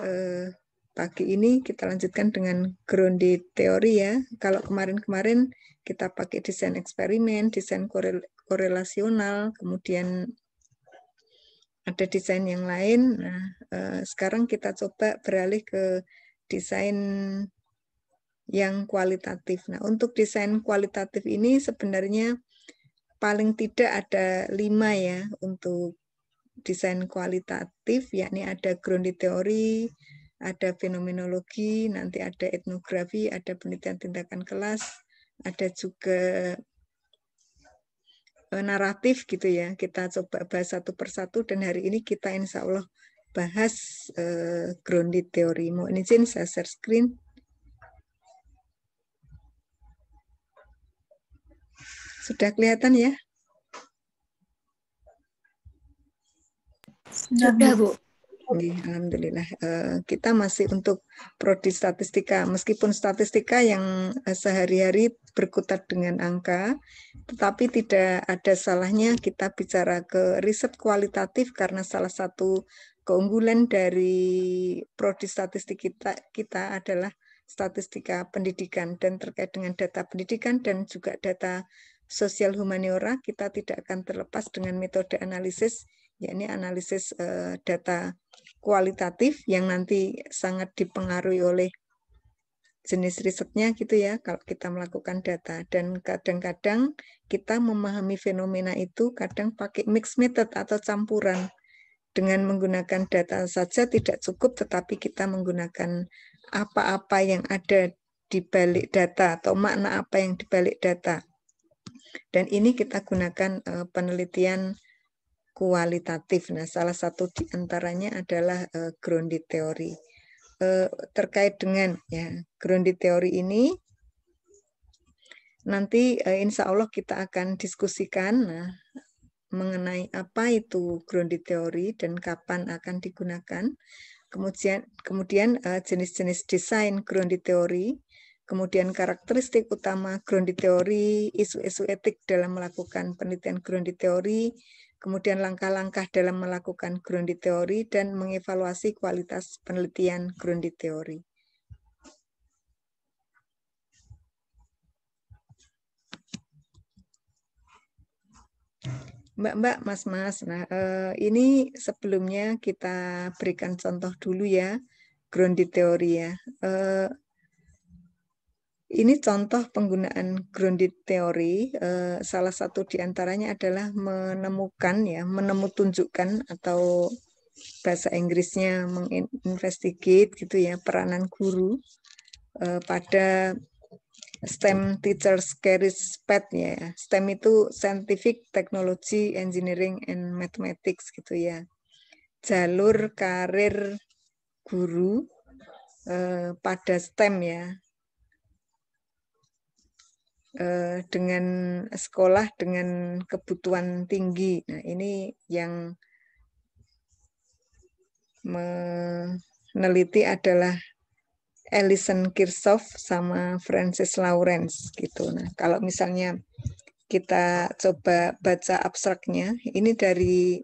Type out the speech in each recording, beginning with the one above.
eh, pagi ini kita lanjutkan dengan grounded teori ya. Kalau kemarin-kemarin kita pakai desain eksperimen, desain korel korelasional, kemudian ada desain yang lain. Nah, eh, sekarang kita coba beralih ke desain yang kualitatif. Nah, untuk desain kualitatif ini sebenarnya paling tidak ada lima ya untuk desain kualitatif, yakni ada grounded teori, ada fenomenologi, nanti ada etnografi, ada penelitian tindakan kelas, ada juga eh, naratif gitu ya. Kita coba bahas satu persatu dan hari ini kita insya Allah bahas eh, grounded teori. Mau izin saya share screen. Sudah kelihatan ya? Sudah, Bu. Alhamdulillah eh, kita masih untuk prodi statistika meskipun statistika yang eh, sehari-hari berkutat dengan angka tetapi tidak ada salahnya kita bicara ke riset kualitatif karena salah satu keunggulan dari prodi statistik kita kita adalah statistika pendidikan dan terkait dengan data pendidikan dan juga data sosial humaniora kita tidak akan terlepas dengan metode analisis Ya, ini analisis uh, data kualitatif yang nanti sangat dipengaruhi oleh jenis risetnya gitu ya kalau kita melakukan data dan kadang-kadang kita memahami fenomena itu kadang pakai mix method atau campuran dengan menggunakan data saja tidak cukup tetapi kita menggunakan apa-apa yang ada di balik data atau makna apa yang di data dan ini kita gunakan eh, penelitian kualitatif. Nah, salah satu di antaranya adalah uh, eh, grounded theory. Uh, terkait dengan ya grounded theory ini nanti uh, insya Allah kita akan diskusikan nah, mengenai apa itu grounded theory dan kapan akan digunakan. Kemudian kemudian jenis-jenis desain grounded theory, kemudian karakteristik utama grounded theory, isu-isu etik dalam melakukan penelitian grounded theory, kemudian langkah-langkah dalam melakukan grounded teori dan mengevaluasi kualitas penelitian grounded teori. Mbak-mbak, mas-mas, nah eh, ini sebelumnya kita berikan contoh dulu ya, grounded teori ya. Eh, ini contoh penggunaan grounded theory. Eh, salah satu diantaranya adalah menemukan ya, menemutunjukkan atau bahasa Inggrisnya menginvestigate gitu ya peranan guru eh, pada STEM Teachers Career Path ya. STEM itu Scientific, Technology, Engineering, and Mathematics gitu ya. Jalur karir guru eh, pada STEM ya. Eh, dengan sekolah dengan kebutuhan tinggi. Nah, ini yang meneliti adalah Alison Kirsoff sama Francis Lawrence gitu. Nah, kalau misalnya kita coba baca abstraknya, ini dari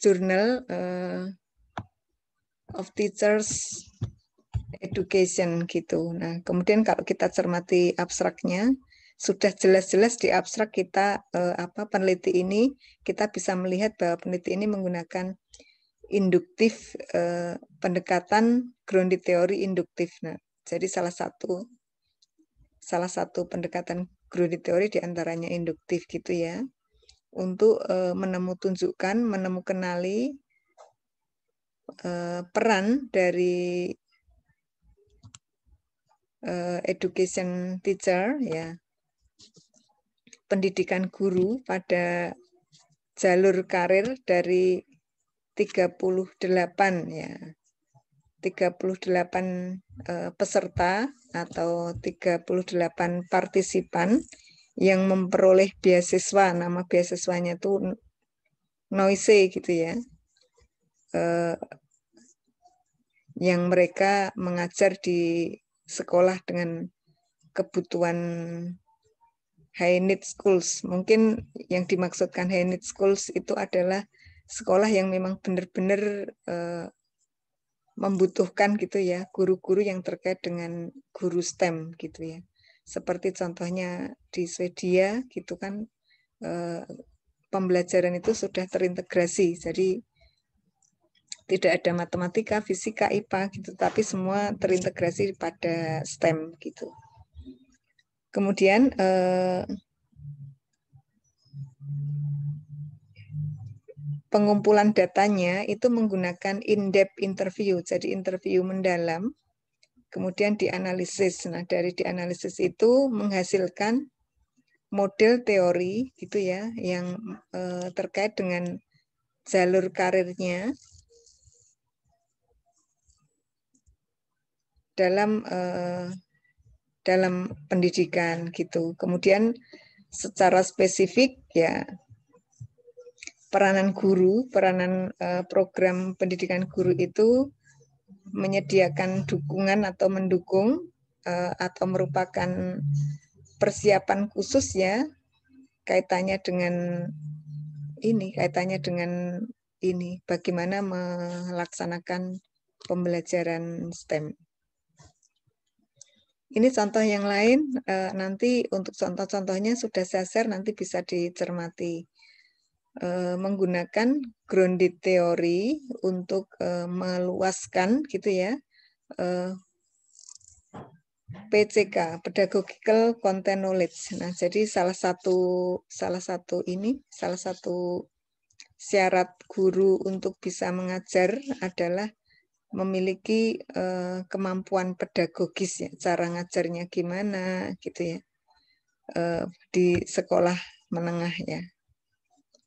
jurnal eh, of teachers education gitu. Nah, kemudian kalau kita cermati abstraknya, sudah jelas-jelas di abstrak kita eh, apa peneliti ini kita bisa melihat bahwa peneliti ini menggunakan induktif eh, pendekatan grounded teori induktif. Nah, jadi salah satu salah satu pendekatan grounded teori diantaranya induktif gitu ya untuk menemukan eh, menemu tunjukkan, menemu kenali, Eh, peran dari uh, education teacher ya pendidikan guru pada jalur karir dari 38 ya 38 uh, eh, peserta atau 38 partisipan yang memperoleh beasiswa nama beasiswanya itu noise gitu ya yang mereka mengajar di sekolah dengan kebutuhan high need schools. Mungkin yang dimaksudkan high need schools itu adalah sekolah yang memang benar-benar uh, membutuhkan gitu ya guru-guru yang terkait dengan guru STEM gitu ya. Seperti contohnya di Swedia gitu kan uh, pembelajaran itu sudah terintegrasi. Jadi tidak ada matematika, fisika, IPA gitu, tapi semua terintegrasi pada STEM gitu. Kemudian eh, pengumpulan datanya itu menggunakan in-depth interview, jadi interview mendalam, kemudian dianalisis. Nah, dari dianalisis itu menghasilkan model teori gitu ya yang eh, terkait dengan jalur karirnya dalam eh, dalam pendidikan gitu. Kemudian secara spesifik ya peranan guru, peranan eh, program pendidikan guru itu menyediakan dukungan atau mendukung eh, atau merupakan persiapan khusus ya kaitannya dengan ini kaitannya dengan ini bagaimana melaksanakan pembelajaran STEM. Ini contoh yang lain, eh, nanti untuk contoh-contohnya sudah saya share, nanti bisa dicermati. Eh, menggunakan grounded theory untuk eh, meluaskan gitu ya, PCK, Pedagogical Content Knowledge. Nah, jadi salah satu salah satu ini, salah satu syarat guru untuk bisa mengajar adalah memiliki uh, kemampuan pedagogis ya, cara ngajarnya gimana gitu ya uh, di sekolah menengah ya.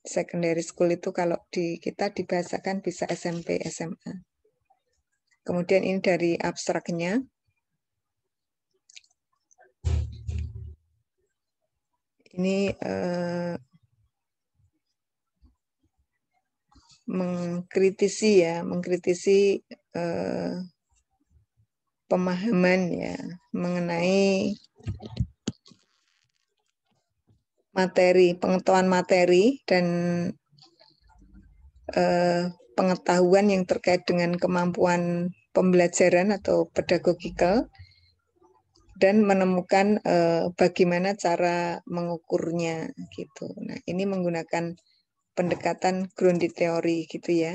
Secondary school itu kalau di kita dibahasakan bisa SMP, SMA. Kemudian ini dari abstraknya. Ini uh, mengkritisi ya, mengkritisi eh, pemahaman ya mengenai materi, pengetahuan materi dan eh, pengetahuan yang terkait dengan kemampuan pembelajaran atau pedagogikal dan menemukan eh, bagaimana cara mengukurnya gitu. Nah, ini menggunakan pendekatan grounded teori gitu ya.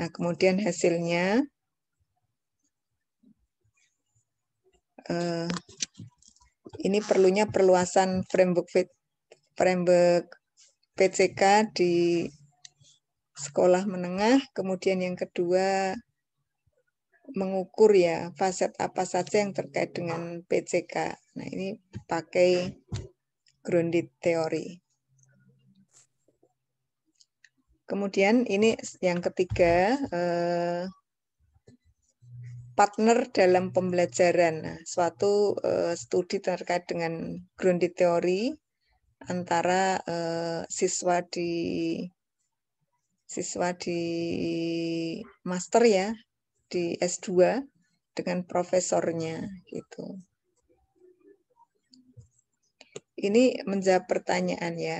Nah, kemudian hasilnya eh, ini perlunya perluasan framework framework PCK di sekolah menengah, kemudian yang kedua mengukur ya facet apa saja yang terkait dengan PCK. Nah, ini pakai grounded teori. Kemudian ini yang ketiga, eh, partner dalam pembelajaran. Nah, suatu eh, studi terkait dengan grounded theory antara eh, siswa di siswa di master ya di S2 dengan profesornya gitu. Ini menjawab pertanyaan ya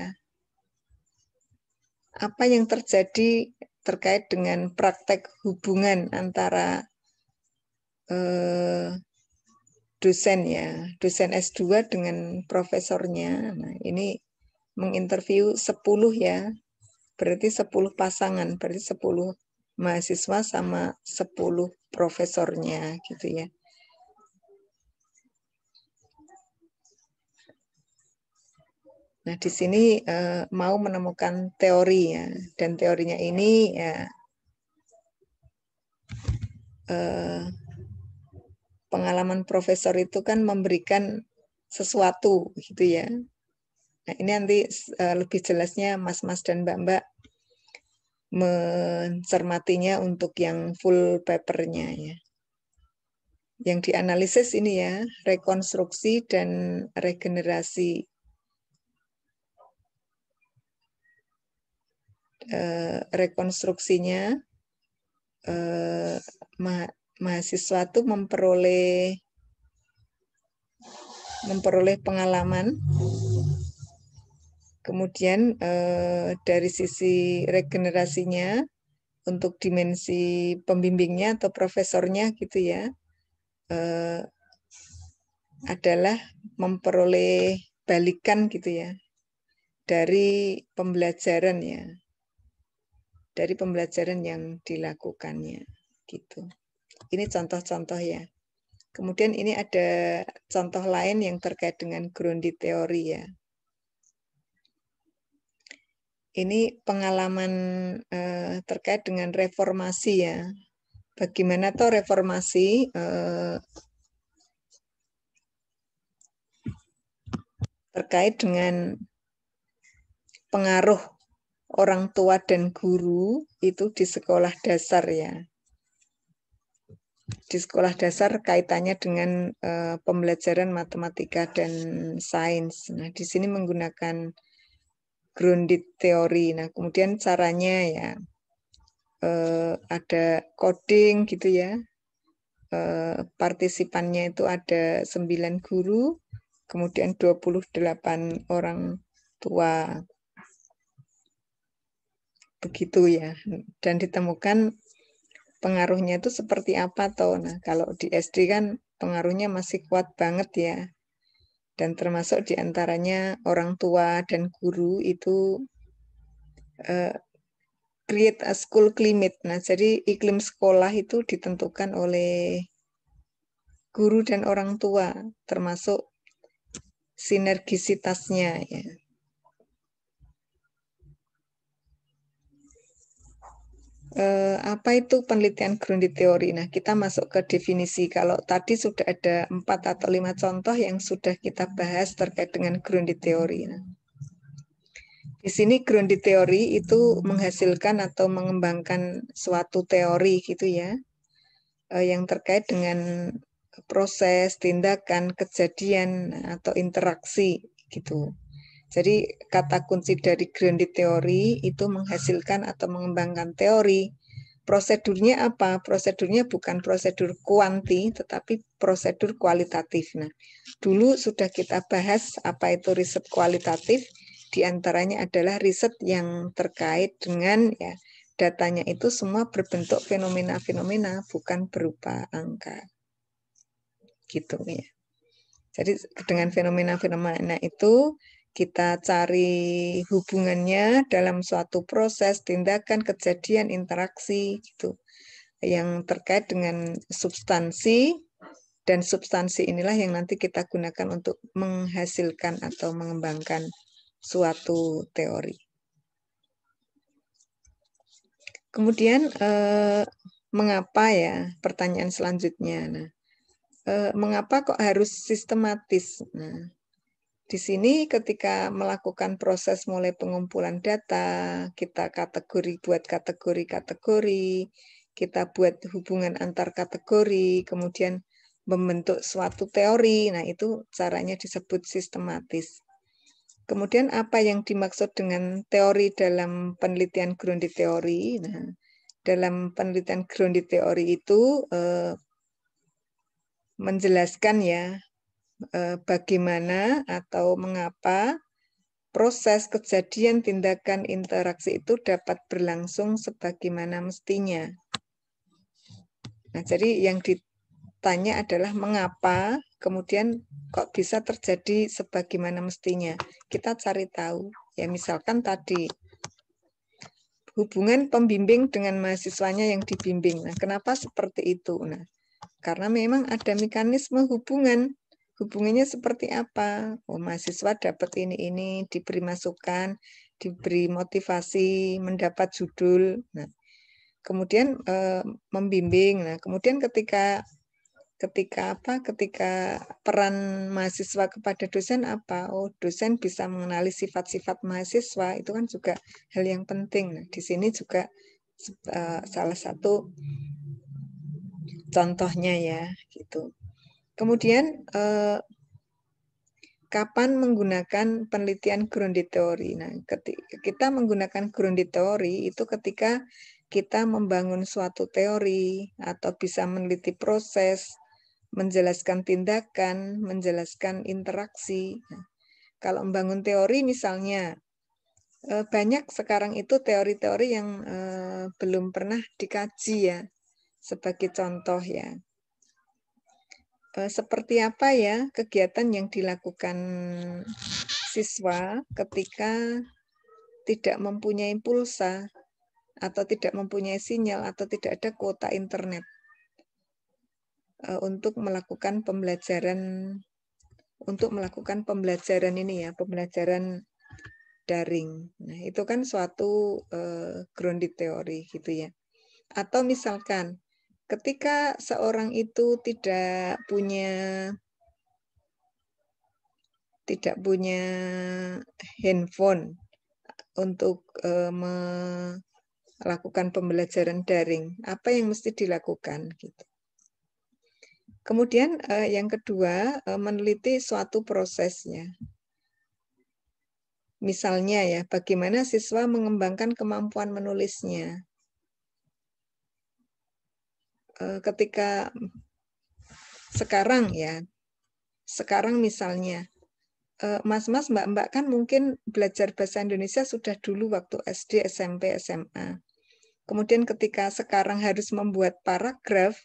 apa yang terjadi terkait dengan praktek hubungan antara eh, dosen ya, dosen S2 dengan profesornya. Nah, ini menginterview 10 ya. Berarti 10 pasangan, berarti 10 mahasiswa sama 10 profesornya gitu ya. Nah, di sini uh, mau menemukan teori ya, dan teorinya ini ya uh, pengalaman profesor itu kan memberikan sesuatu gitu ya. Nah, ini nanti uh, lebih jelasnya mas-mas dan mbak-mbak mencermatinya untuk yang full papernya ya. Yang dianalisis ini ya, rekonstruksi dan regenerasi Eh, rekonstruksinya eh, masih suatu mahasiswa itu memperoleh memperoleh pengalaman kemudian eh, dari sisi regenerasinya untuk dimensi pembimbingnya atau profesornya gitu ya adalah memperoleh balikan gitu ya dari pembelajaran ya dari pembelajaran yang dilakukannya gitu. Ini contoh-contoh ya. Kemudian ini ada contoh lain yang terkait dengan grounded teori ya. Ini pengalaman eh, terkait dengan reformasi ya. Bagaimana toh reformasi eh, terkait dengan pengaruh orang tua dan guru itu di sekolah dasar ya. Di sekolah dasar kaitannya dengan uh, pembelajaran matematika dan sains. Nah, di sini menggunakan grounded teori. Nah, kemudian caranya ya uh, ada coding gitu ya. Uh, partisipannya itu ada 9 guru, kemudian 28 orang tua begitu ya dan ditemukan pengaruhnya itu seperti apa toh nah kalau di SD kan pengaruhnya masih kuat banget ya dan termasuk diantaranya orang tua dan guru itu uh, create a school climate nah jadi iklim sekolah itu ditentukan oleh guru dan orang tua termasuk sinergisitasnya ya eh, apa itu penelitian grounded theory? Nah, kita masuk ke definisi. Kalau tadi sudah ada empat atau lima contoh yang sudah kita bahas terkait dengan grounded theory. Nah, di sini grounded teori itu menghasilkan atau mengembangkan suatu teori gitu ya, eh, yang terkait dengan proses, tindakan, kejadian atau interaksi gitu. Jadi kata kunci dari grounded teori itu menghasilkan atau mengembangkan teori. Prosedurnya apa? Prosedurnya bukan prosedur kuanti, tetapi prosedur kualitatif. Nah, dulu sudah kita bahas apa itu riset kualitatif. Di antaranya adalah riset yang terkait dengan ya datanya itu semua berbentuk fenomena-fenomena, bukan berupa angka. Gitu ya. Jadi dengan fenomena-fenomena itu kita cari hubungannya dalam suatu proses, tindakan, kejadian, interaksi gitu. Yang terkait dengan substansi dan substansi inilah yang nanti kita gunakan untuk menghasilkan atau mengembangkan suatu teori. Kemudian eh, mengapa ya pertanyaan selanjutnya. Nah, eh, mengapa kok harus sistematis? Nah, di sini ketika melakukan proses mulai pengumpulan data, kita kategori buat kategori-kategori, kita buat hubungan antar kategori, kemudian membentuk suatu teori. Nah, itu caranya disebut sistematis. Kemudian apa yang dimaksud dengan teori dalam penelitian grounded teori? Nah, dalam penelitian grounded teori itu eh, menjelaskan ya Eh, bagaimana atau mengapa proses kejadian tindakan interaksi itu dapat berlangsung sebagaimana mestinya. Nah, jadi yang ditanya adalah mengapa kemudian kok bisa terjadi sebagaimana mestinya. Kita cari tahu. Ya, misalkan tadi hubungan pembimbing dengan mahasiswanya yang dibimbing. Nah, kenapa seperti itu? Nah, karena memang ada mekanisme hubungan hubungannya seperti apa? Oh, mahasiswa dapat ini ini, diberi masukan, diberi motivasi, mendapat judul. Nah, kemudian eh, membimbing. Nah, kemudian ketika ketika apa? Ketika peran mahasiswa kepada dosen apa? Oh, dosen bisa mengenali sifat-sifat mahasiswa itu kan juga hal yang penting. Nah, di sini juga eh, salah satu contohnya ya, gitu. Kemudian eh, kapan menggunakan penelitian grounded teori? Nah, ketika kita menggunakan grounded teori itu ketika kita membangun suatu teori atau bisa meneliti proses, menjelaskan tindakan, menjelaskan interaksi. Nah, kalau membangun teori misalnya eh, banyak sekarang itu teori-teori yang eh, belum pernah dikaji ya. Sebagai contoh ya, Eh, seperti apa ya kegiatan yang dilakukan siswa ketika tidak mempunyai pulsa atau tidak mempunyai sinyal atau tidak ada kuota internet eh, untuk melakukan pembelajaran untuk melakukan pembelajaran ini ya pembelajaran daring. Nah, itu kan suatu uh, grounded teori gitu ya. Atau misalkan ketika seorang itu tidak punya tidak punya handphone untuk uh, melakukan pembelajaran daring, apa yang mesti dilakukan gitu. Kemudian e, yang kedua, e, meneliti suatu prosesnya. Misalnya ya, bagaimana siswa mengembangkan kemampuan menulisnya. Eh, ketika sekarang ya, sekarang misalnya, eh, mas-mas, mbak-mbak kan mungkin belajar bahasa Indonesia sudah dulu waktu SD, SMP, SMA. Kemudian ketika sekarang harus membuat paragraf,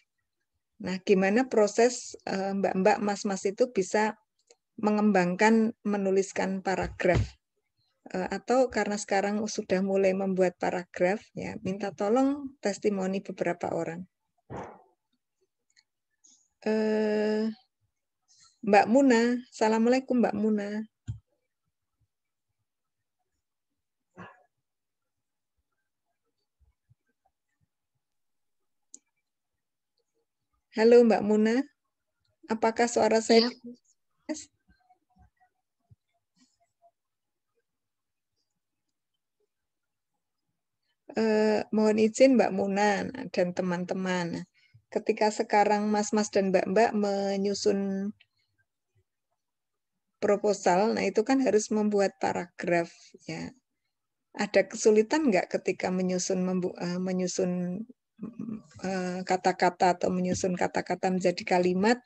nah gimana proses eh, mbak-mbak, mas-mas itu bisa mengembangkan menuliskan paragraf? atau karena sekarang sudah mulai membuat paragraf ya minta tolong testimoni beberapa orang Eh, Mbak Muna, Assalamualaikum Mbak Muna. Halo Mbak Muna, apakah suara saya? Ya. Uh, mohon izin Mbak Muna dan teman-teman ketika sekarang mas-mas dan mbak-mbak menyusun proposal, nah itu kan harus membuat paragraf ya. Ada kesulitan nggak ketika menyusun membu, uh, menyusun eh, kata-kata atau menyusun kata-kata menjadi kalimat,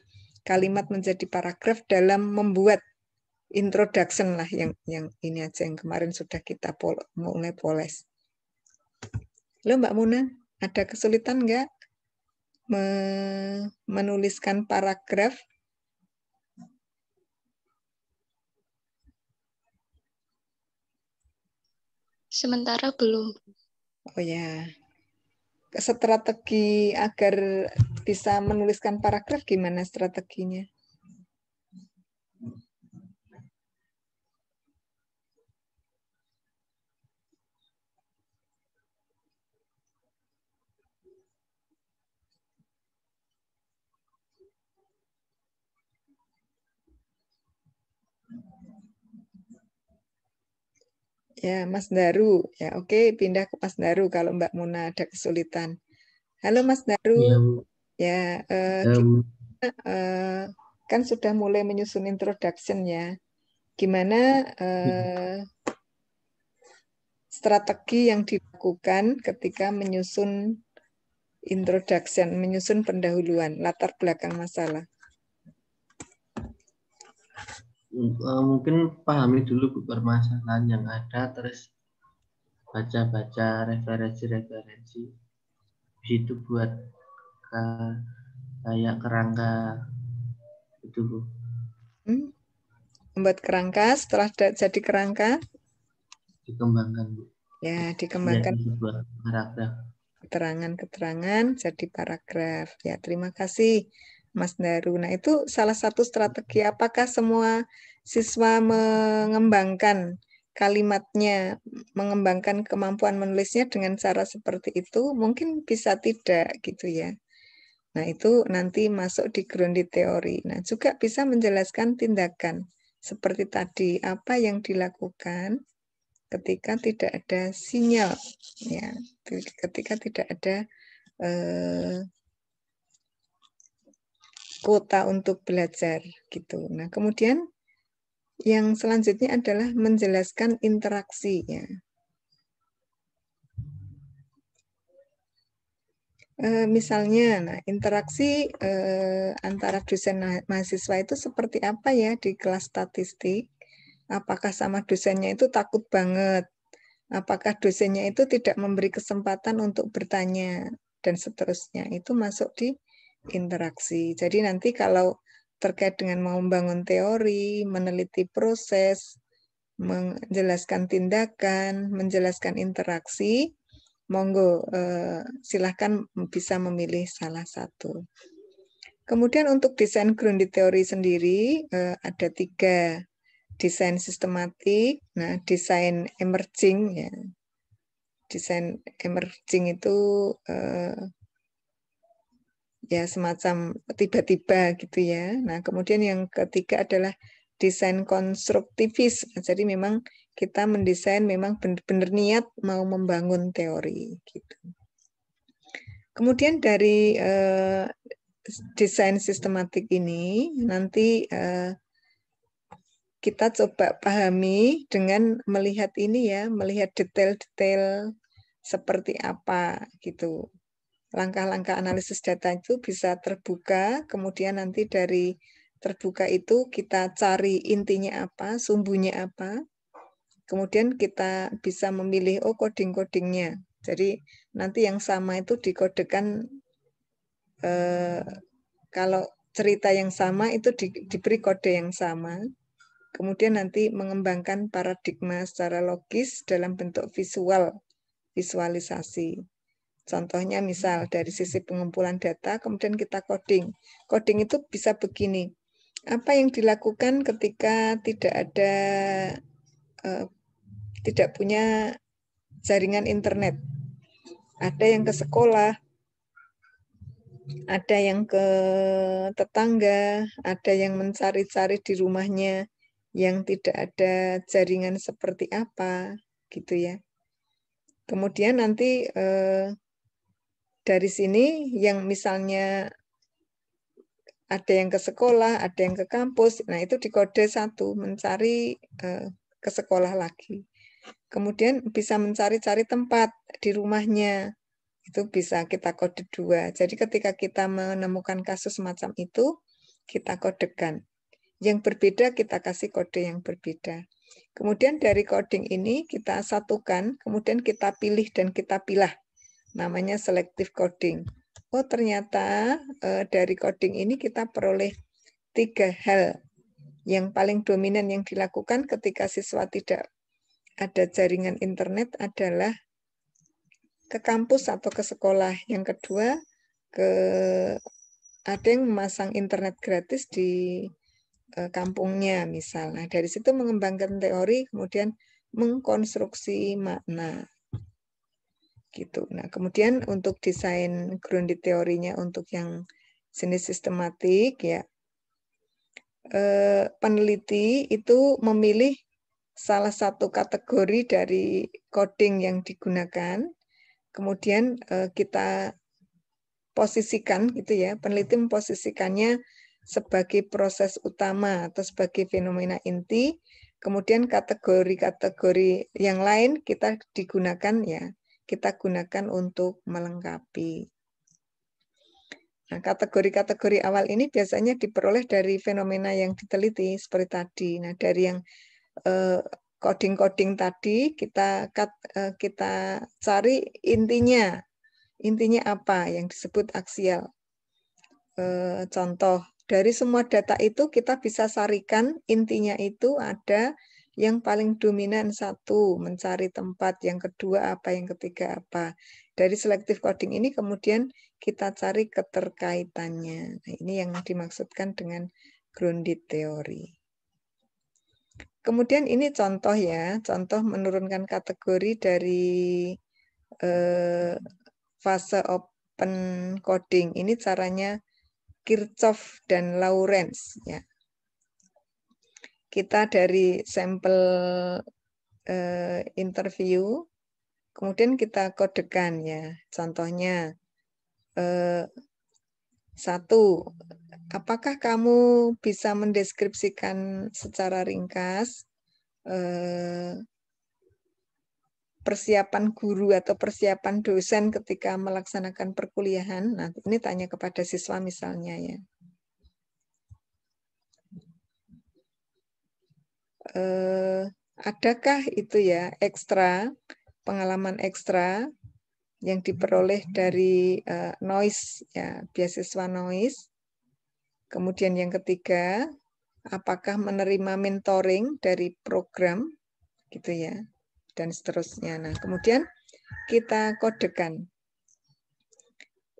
kalimat menjadi paragraf dalam membuat introduction lah yang yang ini aja yang kemarin sudah kita pol, mulai poles. Lo Mbak Muna, ada kesulitan nggak? menuliskan paragraf Sementara belum. Oh ya. Strategi agar bisa menuliskan paragraf gimana strateginya? Ya, Mas Daru. Ya, oke, pindah ke Mas Daru kalau Mbak Muna ada kesulitan. Halo Mas Daru. Ya, ya kita, eh, ya, uh, eh, kan sudah mulai menyusun introduction ya. Gimana eh, strategi yang dilakukan ketika menyusun introduction, menyusun pendahuluan, latar belakang masalah? Eh, mungkin pahami dulu permasalahan yang ada terus baca-baca referensi-referensi itu buat ke, eh, kayak kerangka itu bu hmm? membuat kerangka setelah jadi kerangka dikembangkan bu ya dikembangkan keterangan-keterangan jadi paragraf ya terima kasih Mas Daru. Nah, itu salah satu strategi apakah semua siswa mengembangkan kalimatnya, mengembangkan kemampuan menulisnya dengan cara seperti itu? Mungkin bisa tidak gitu ya. Nah, itu nanti masuk di grounded teori. Nah, juga bisa menjelaskan tindakan seperti tadi apa yang dilakukan ketika tidak ada sinyal ya ketika tidak ada eh, kota untuk belajar gitu. Nah, kemudian yang selanjutnya adalah menjelaskan interaksinya. Eh, misalnya, nah interaksi e, antara dosen mahasiswa itu seperti apa ya di kelas statistik? Apakah sama dosennya itu takut banget? Apakah dosennya itu tidak memberi kesempatan untuk bertanya dan seterusnya? Itu masuk di interaksi. Jadi nanti kalau terkait dengan membangun teori, meneliti proses, menjelaskan tindakan, menjelaskan interaksi, monggo eh, silahkan bisa memilih salah satu. Kemudian untuk desain grounded teori sendiri eh, ada tiga desain sistematik, nah desain emerging ya, desain emerging itu eh, ya semacam tiba-tiba gitu ya. Nah, kemudian yang ketiga adalah desain konstruktivis. Jadi memang kita mendesain memang benar-benar niat mau membangun teori gitu. Kemudian dari uh, desain sistematik ini nanti uh, kita coba pahami dengan melihat ini ya, melihat detail-detail seperti apa gitu langkah-langkah analisis data itu bisa terbuka, kemudian nanti dari terbuka itu kita cari intinya apa, sumbunya apa, kemudian kita bisa memilih oh coding-codingnya. Jadi nanti yang sama itu dikodekan eh, kalau cerita yang sama itu di, diberi kode yang sama. Kemudian nanti mengembangkan paradigma secara logis dalam bentuk visual, visualisasi. Contohnya misal hmm. dari sisi pengumpulan data, kemudian kita coding. Coding itu bisa begini. Apa yang dilakukan ketika tidak ada, eh, tidak punya jaringan internet? Ada yang ke sekolah, ada yang ke tetangga, ada yang mencari-cari di rumahnya yang tidak ada jaringan seperti apa, gitu ya. Kemudian nanti eh, dari sini yang misalnya ada yang ke sekolah, ada yang ke kampus. Nah, itu di kode satu mencari eh, ke sekolah lagi. Kemudian bisa mencari-cari tempat di rumahnya. Itu bisa kita kode dua. Jadi ketika kita menemukan kasus macam itu, kita kodekan. Yang berbeda kita kasih kode yang berbeda. Kemudian dari coding ini kita satukan, kemudian kita pilih dan kita pilih namanya selective coding. Oh ternyata eh, dari coding ini kita peroleh tiga hal yang paling dominan yang dilakukan ketika siswa tidak ada jaringan internet adalah ke kampus atau ke sekolah. Yang kedua, ke ada yang memasang internet gratis di eh, kampungnya misalnya. Dari situ mengembangkan teori, kemudian mengkonstruksi makna gitu. Nah, kemudian hmm. untuk desain grounded teorinya untuk yang jenis sistematik ya eh, peneliti itu memilih salah satu kategori dari coding yang digunakan, kemudian eh, kita posisikan gitu ya, peneliti memposisikannya sebagai proses utama atau sebagai fenomena inti, kemudian kategori-kategori yang lain kita digunakan ya kita gunakan untuk melengkapi. Nah, kategori-kategori awal ini biasanya diperoleh dari fenomena yang diteliti seperti tadi. Nah, dari yang eh, coding-coding tadi kita eh, kita cari intinya. Intinya apa yang disebut aksial. Eh, contoh dari semua data itu kita bisa sarikan intinya itu ada yang paling dominan satu, mencari tempat. Yang kedua apa, yang ketiga apa. Dari selective coding ini kemudian kita cari keterkaitannya. Nah, ini yang dimaksudkan dengan grounded theory. Kemudian ini contoh ya, contoh menurunkan kategori dari eh, fase open coding. Ini caranya Kirchhoff dan Lawrence ya kita dari sampel eh, interview, kemudian kita kodekan ya. Contohnya eh, satu, apakah kamu bisa mendeskripsikan secara ringkas eh, persiapan guru atau persiapan dosen ketika melaksanakan perkuliahan? Nah, ini tanya kepada siswa misalnya ya. eh, adakah itu ya ekstra pengalaman ekstra yang diperoleh dari eh, noise ya beasiswa noise. Kemudian yang ketiga, apakah menerima mentoring dari program gitu ya dan seterusnya. Nah, kemudian kita kodekan.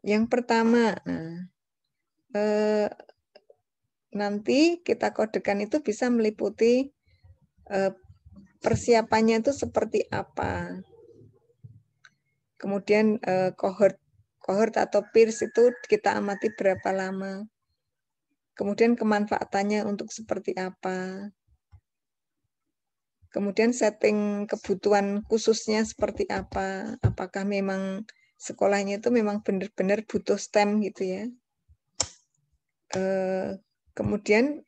Yang pertama, nah, eh, nanti kita kodekan itu bisa meliputi Eh, persiapannya itu seperti apa. Kemudian cohort eh, cohort atau peers itu kita amati berapa lama. Kemudian kemanfaatannya untuk seperti apa. Kemudian setting kebutuhan khususnya seperti apa. Apakah memang sekolahnya itu memang benar-benar butuh STEM gitu ya. Eh, kemudian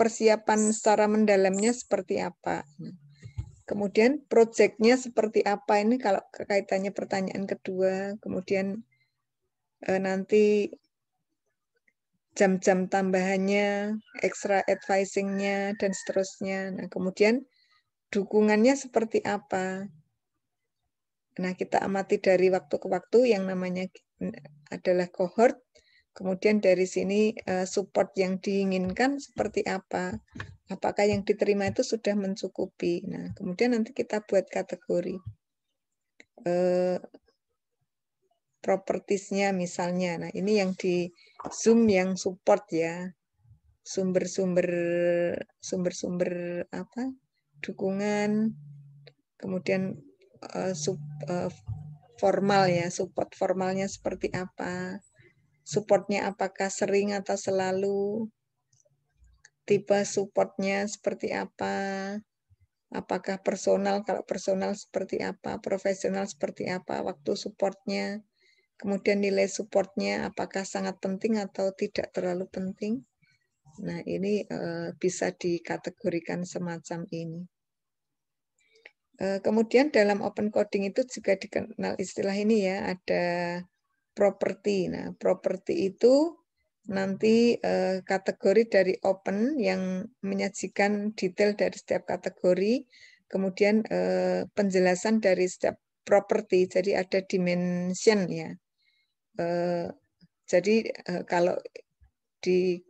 persiapan secara mendalamnya seperti apa. Kemudian proyeknya seperti apa ini kalau kaitannya pertanyaan kedua, kemudian eh, nanti jam-jam tambahannya, extra advisingnya, dan seterusnya. Nah, kemudian dukungannya seperti apa. Nah, kita amati dari waktu ke waktu yang namanya adalah cohort, Kemudian dari sini eh, support yang diinginkan seperti apa? Apakah yang diterima itu sudah mencukupi? Nah, kemudian nanti kita buat kategori. Eh, propertiesnya, propertisnya misalnya. Nah, ini yang di Zoom yang support ya. Sumber-sumber sumber-sumber apa? dukungan kemudian eh, sub, formal ya, support formalnya seperti apa Supportnya apakah sering atau selalu? Tipe supportnya seperti apa? Apakah personal? Kalau personal seperti apa? Profesional seperti apa? Waktu supportnya? Kemudian nilai supportnya apakah sangat penting atau tidak terlalu penting? Nah, ini eh, bisa dikategorikan semacam ini. Eh, kemudian dalam open coding itu juga dikenal istilah ini ya, ada properti. Nah, properti itu nanti uh, kategori dari open yang menyajikan detail dari setiap kategori, kemudian uh, penjelasan dari setiap properti. Jadi ada dimension ya. Eh, jadi uh, kalau di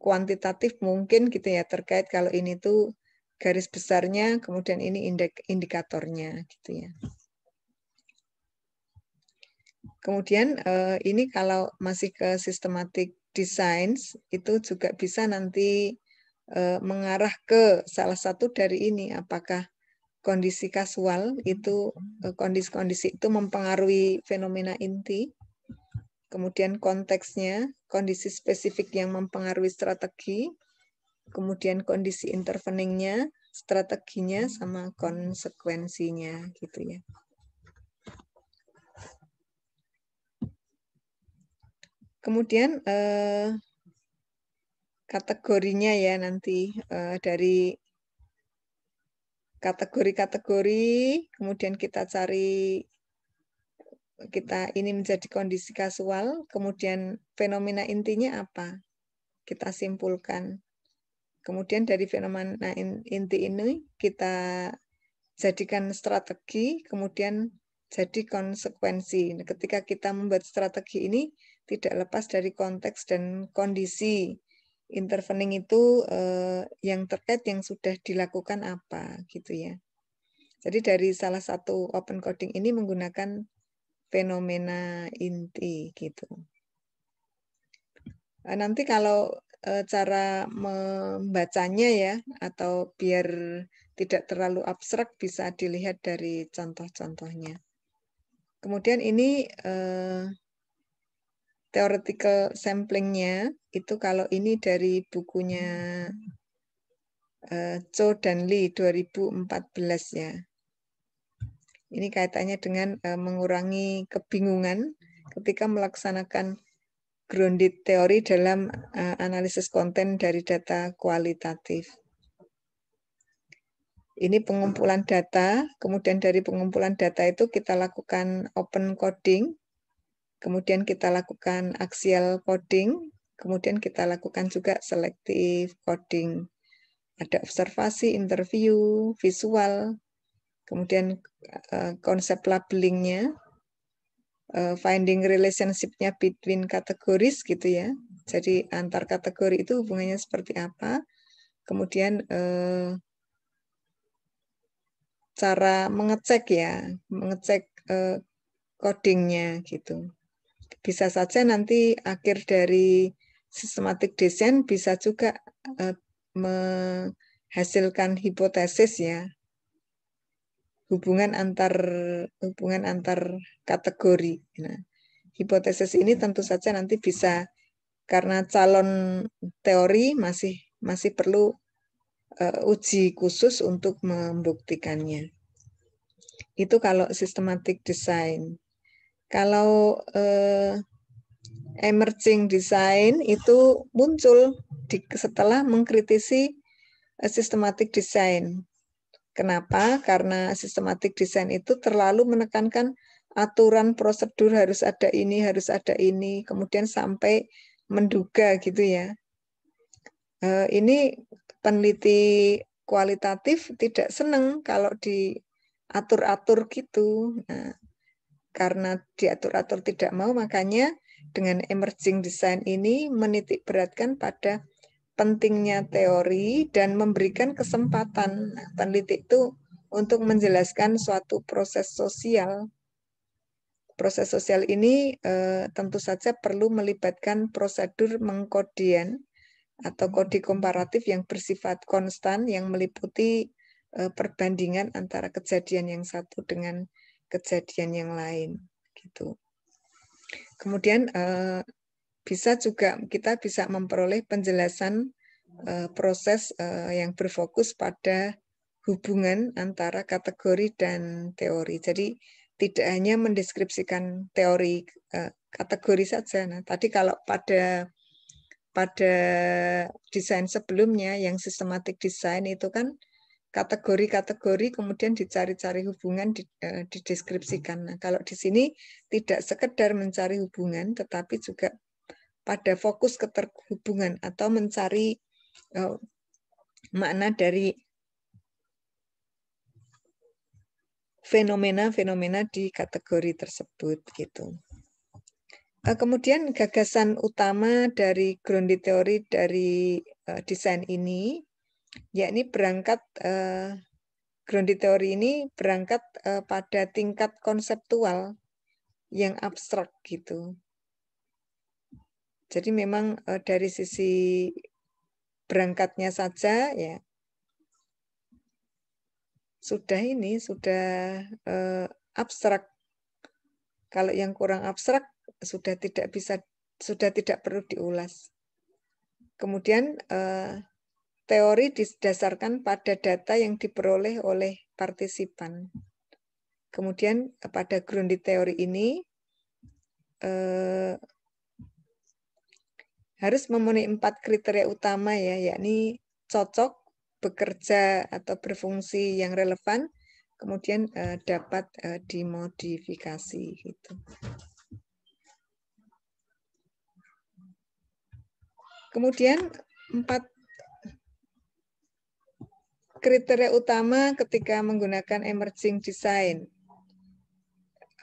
kuantitatif mungkin gitu ya terkait kalau ini tuh garis besarnya, kemudian ini indikatornya gitu ya. Kemudian eh, ini kalau masih ke systematic designs itu juga bisa nanti eh, mengarah ke salah satu dari ini apakah kondisi kasual itu eh, kondisi-kondisi itu mempengaruhi fenomena inti kemudian konteksnya, kondisi spesifik yang mempengaruhi strategi, kemudian kondisi interveningnya, strateginya, sama konsekuensinya gitu ya. Kemudian eh, kategorinya ya nanti eh, dari kategori-kategori, kemudian kita cari kita ini menjadi kondisi kasual, kemudian fenomena intinya apa? Kita simpulkan. Kemudian dari fenomena inti ini kita jadikan strategi, kemudian jadi konsekuensi. Nah, ketika kita membuat strategi ini, tidak lepas dari konteks dan kondisi intervening itu eh, yang terkait yang sudah dilakukan apa gitu ya. Jadi dari salah satu open coding ini menggunakan fenomena inti gitu. Eh, nanti kalau eh, cara membacanya ya atau biar tidak terlalu abstrak bisa dilihat dari contoh-contohnya. Kemudian ini eh, theoretical samplingnya itu kalau ini dari bukunya uh, Cho dan Lee 2014 ya. Ini kaitannya dengan eh, mengurangi kebingungan ketika melaksanakan grounded teori dalam eh, analisis konten dari data kualitatif. Ini pengumpulan data, kemudian dari pengumpulan data itu kita lakukan open coding Kemudian kita lakukan axial coding, kemudian kita lakukan juga selective coding. Ada observasi, interview, visual, kemudian uh, konsep labelingnya, uh, eh, finding relationship-nya between categories gitu ya. Jadi antar kategori itu hubungannya seperti apa, kemudian uh, cara mengecek ya, mengecek codingnya gitu. Bisa saja nanti akhir dari sistematik desain bisa juga eh, menghasilkan hipotesis ya hubungan antar hubungan antar kategori. Nah, hipotesis ini tentu saja nanti bisa karena calon teori masih masih perlu uh, uji khusus untuk membuktikannya. Itu kalau sistematik desain. Kalau eh, emerging design itu muncul di, setelah mengkritisi eh, systematic design. Kenapa? Karena systematic design itu terlalu menekankan aturan prosedur harus ada ini, harus ada ini, kemudian sampai menduga gitu ya. Eh, ini peneliti kualitatif tidak seneng kalau diatur-atur gitu. Nah, karena diatur-atur tidak mau, makanya dengan emerging design ini menitik beratkan pada pentingnya teori dan memberikan kesempatan nah, peneliti itu untuk menjelaskan suatu proses sosial. Proses sosial ini eh, tentu saja perlu melibatkan prosedur mengkodian atau kode komparatif yang bersifat konstan yang meliputi eh, perbandingan antara kejadian yang satu dengan kejadian yang lain gitu. Kemudian eh, bisa juga kita bisa memperoleh penjelasan eh, proses eh, yang berfokus pada hubungan antara kategori dan teori. Jadi tidak hanya mendeskripsikan teori kategori saja. Nah, tadi kalau pada pada desain sebelumnya yang sistematik desain itu kan kategori-kategori kemudian dicari-cari hubungan eh, dideskripsikan. Nah, kalau di sini tidak sekedar mencari hubungan tetapi juga pada fokus keterhubungan atau mencari oh, makna dari fenomena-fenomena di kategori tersebut gitu. Eh, kemudian gagasan utama dari grounded theory dari desain ini yakni berangkat eh, grounded teori ini berangkat eh, pada tingkat konseptual yang abstrak gitu. Jadi memang eh, dari sisi berangkatnya saja ya sudah ini sudah eh, abstrak. Kalau yang kurang abstrak sudah tidak bisa sudah tidak perlu diulas. Kemudian eh, teori didasarkan pada data yang diperoleh oleh partisipan. Kemudian eh, pada grounded teori ini eh, harus memenuhi empat kriteria utama ya, yakni cocok, bekerja atau berfungsi yang relevan, kemudian eh, dapat eh, dimodifikasi gitu. Kemudian empat kriteria utama ketika menggunakan emerging design,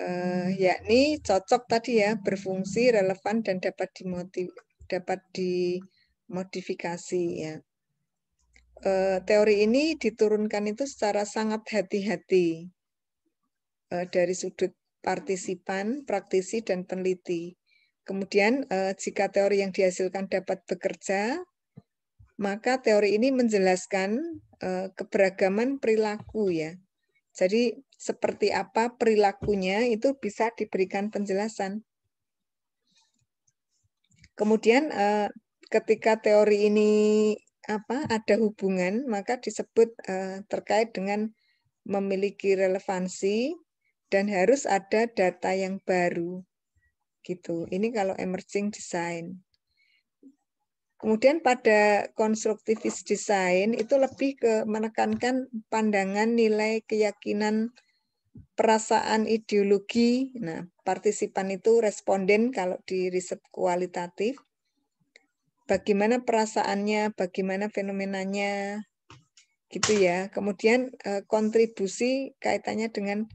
Uh, yakni cocok tadi ya, berfungsi, relevan, dan dapat dimotiv dapat dimodifikasi ya. Uh, teori ini diturunkan itu secara sangat hati-hati uh, dari sudut partisipan, praktisi, dan peneliti. Kemudian uh, jika teori yang dihasilkan dapat bekerja, maka teori ini menjelaskan Eh, keberagaman perilaku ya. Jadi seperti apa perilakunya itu bisa diberikan penjelasan. Kemudian eh, ketika teori ini apa ada hubungan maka disebut eh, terkait dengan memiliki relevansi dan harus ada data yang baru gitu. Ini kalau emerging design. Kemudian pada konstruktivis desain itu lebih ke menekankan pandangan, nilai, keyakinan, perasaan, ideologi. Nah, partisipan itu responden kalau di riset kualitatif. Bagaimana perasaannya, bagaimana fenomenanya, gitu ya. Kemudian eh, kontribusi kaitannya dengan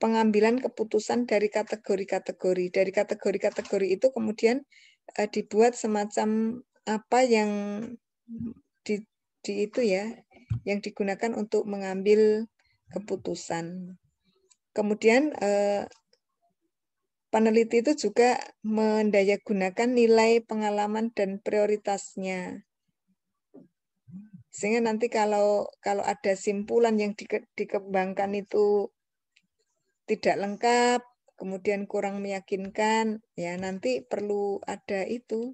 pengambilan keputusan dari kategori-kategori. Dari kategori-kategori itu kemudian eh, dibuat semacam apa yang di, di itu ya yang digunakan untuk mengambil keputusan. Kemudian eh, peneliti itu juga mendayagunakan nilai pengalaman dan prioritasnya. Sehingga nanti kalau kalau ada simpulan yang dike, dikembangkan itu tidak lengkap, kemudian kurang meyakinkan, ya nanti perlu ada itu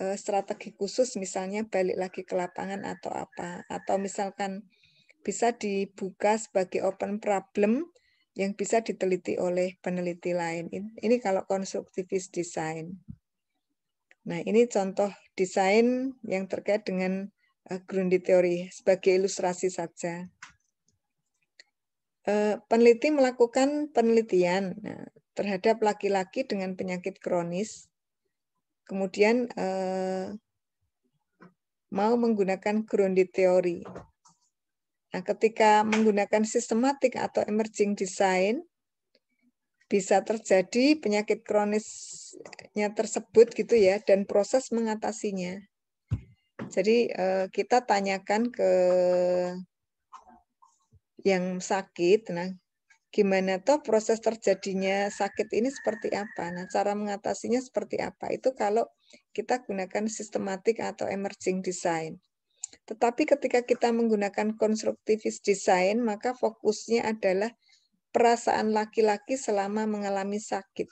Eh, strategi khusus misalnya balik lagi ke lapangan atau apa atau misalkan bisa dibuka sebagai open problem yang bisa diteliti oleh peneliti lain. Ini kalau konstruktivis desain. Nah, ini contoh desain yang terkait dengan eh, Grundy teori sebagai ilustrasi saja. Eh, peneliti melakukan penelitian nah, terhadap laki-laki dengan penyakit kronis kemudian eh, mau menggunakan grounded theory. Nah, ketika menggunakan sistematik atau emerging design, bisa terjadi penyakit kronisnya tersebut gitu ya, dan proses mengatasinya. Jadi eh, kita tanyakan ke yang sakit, nah gimana toh proses terjadinya sakit ini seperti apa. Nah, cara mengatasinya seperti apa? Itu kalau kita gunakan sistematik atau emerging design. Tetapi ketika kita menggunakan konstruktivist design, maka fokusnya adalah perasaan laki-laki selama mengalami sakit.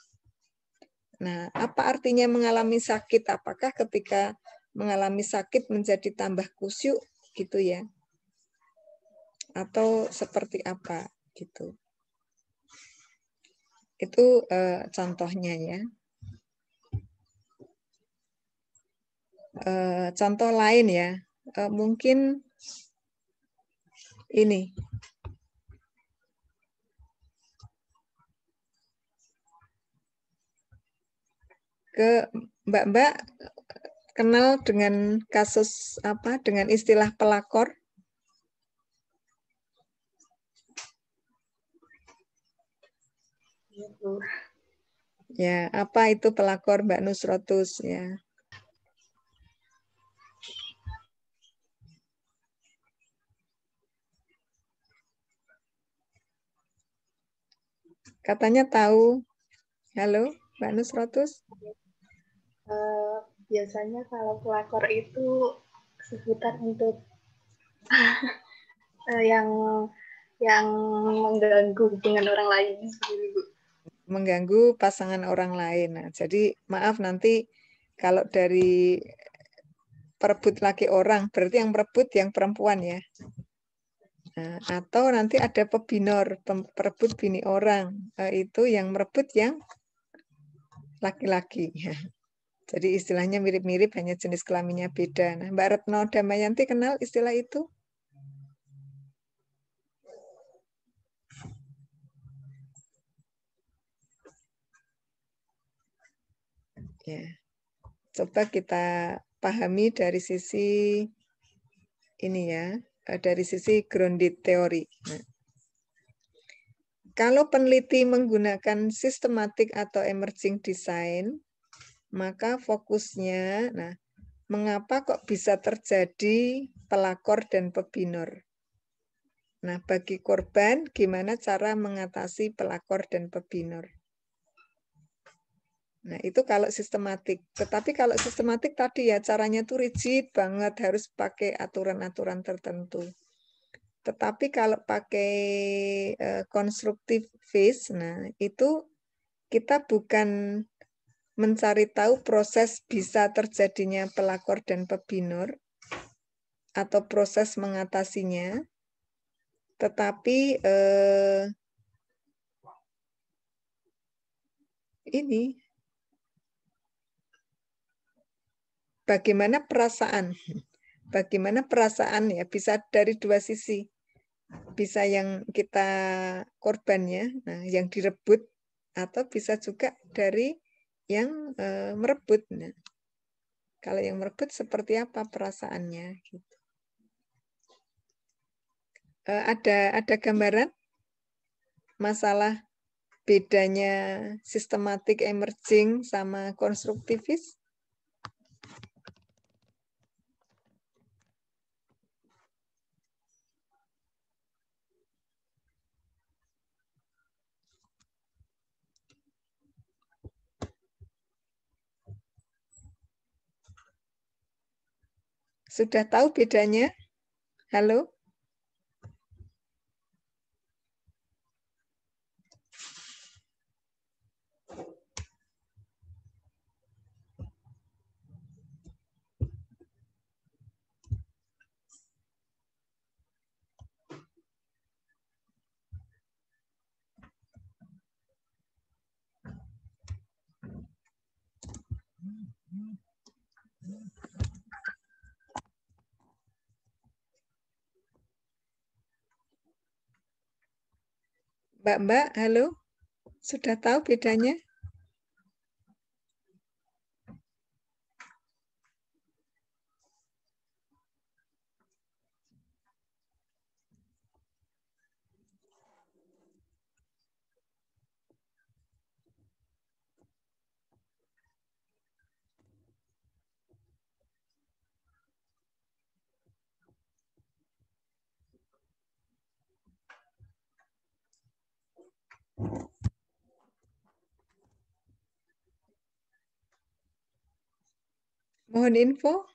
Nah, apa artinya mengalami sakit? Apakah ketika mengalami sakit menjadi tambah kusyuk gitu ya? Atau seperti apa gitu? Itu uh, contohnya ya. Uh, contoh lain ya, uh, mungkin ini. Ke Mbak-mbak kenal dengan kasus apa dengan istilah pelakor? Gitu. Ya, apa itu pelakor Mbak Nusrotus ya? Katanya tahu. Halo, Mbak Nusrotus? Uh, biasanya kalau pelakor itu sebutan untuk eh, yang yang mengganggu dengan orang lain Bu mengganggu pasangan orang lain. Nah, jadi maaf nanti kalau dari perebut laki orang, berarti yang perebut yang perempuan ya. Nah, atau nanti ada pebinor, perebut bini orang, eh, itu yang merebut yang laki-laki. Jadi istilahnya mirip-mirip, hanya jenis kelaminnya beda. Nah, Mbak Retno Damayanti kenal istilah itu? Ya, Coba kita pahami dari sisi ini ya, eh, dari sisi grounded teori. Nah, kalau peneliti menggunakan sistematik atau emerging design, maka fokusnya, nah, mengapa kok bisa terjadi pelakor dan pebinor? Nah, bagi korban, gimana cara mengatasi pelakor dan pebinor? Nah, itu kalau sistematik. Tetapi kalau sistematik tadi ya caranya tuh rigid banget, harus pakai aturan-aturan tertentu. Tetapi kalau pakai uh, face, nah itu kita bukan mencari tahu proses bisa terjadinya pelakor dan pebinur atau proses mengatasinya, tetapi eh, ini bagaimana perasaan. Bagaimana perasaan ya bisa dari dua sisi. Bisa yang kita korbannya, nah yang direbut atau bisa juga dari yang e, merebut. Nah, kalau yang merebut seperti apa perasaannya gitu. E, ada ada gambaran masalah bedanya sistematik emerging sama konstruktivis? Sudah tahu bedanya? Halo? Mbak-mbak, halo? Sudah tahu bedanya? Moin info?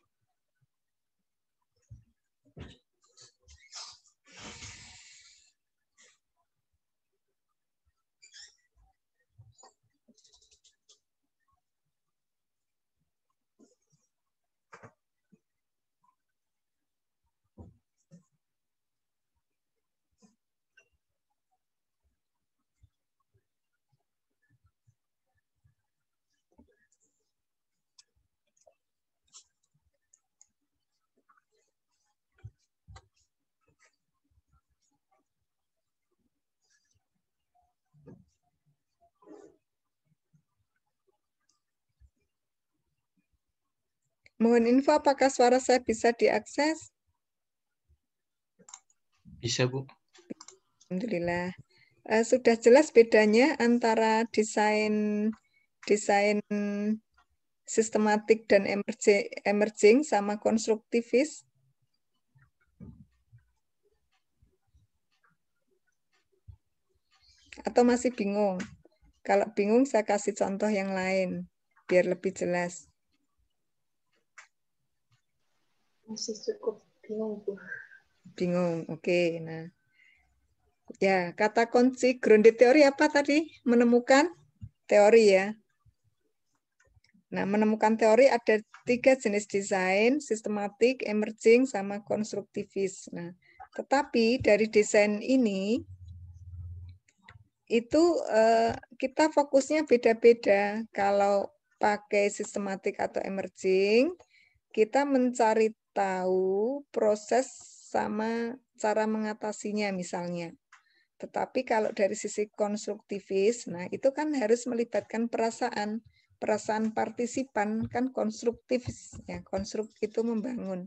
Mohon info apakah suara saya bisa diakses? Bisa, Bu. Alhamdulillah. Uh, sudah jelas bedanya antara desain desain sistematik dan emerging, emerging sama konstruktivis? Atau masih bingung? Kalau bingung saya kasih contoh yang lain biar lebih jelas. masih cukup bingung bu bingung oke okay. nah ya kata kunci grounded teori apa tadi menemukan teori ya Nah, menemukan teori ada tiga jenis desain, sistematik, emerging, sama konstruktivis. Nah, tetapi dari desain ini, itu eh, kita fokusnya beda-beda. Kalau pakai sistematik atau emerging, kita mencari tahu proses sama cara mengatasinya misalnya. Tetapi kalau dari sisi konstruktivis, nah itu kan harus melibatkan perasaan, perasaan partisipan kan konstruktivis ya, konstruk itu membangun.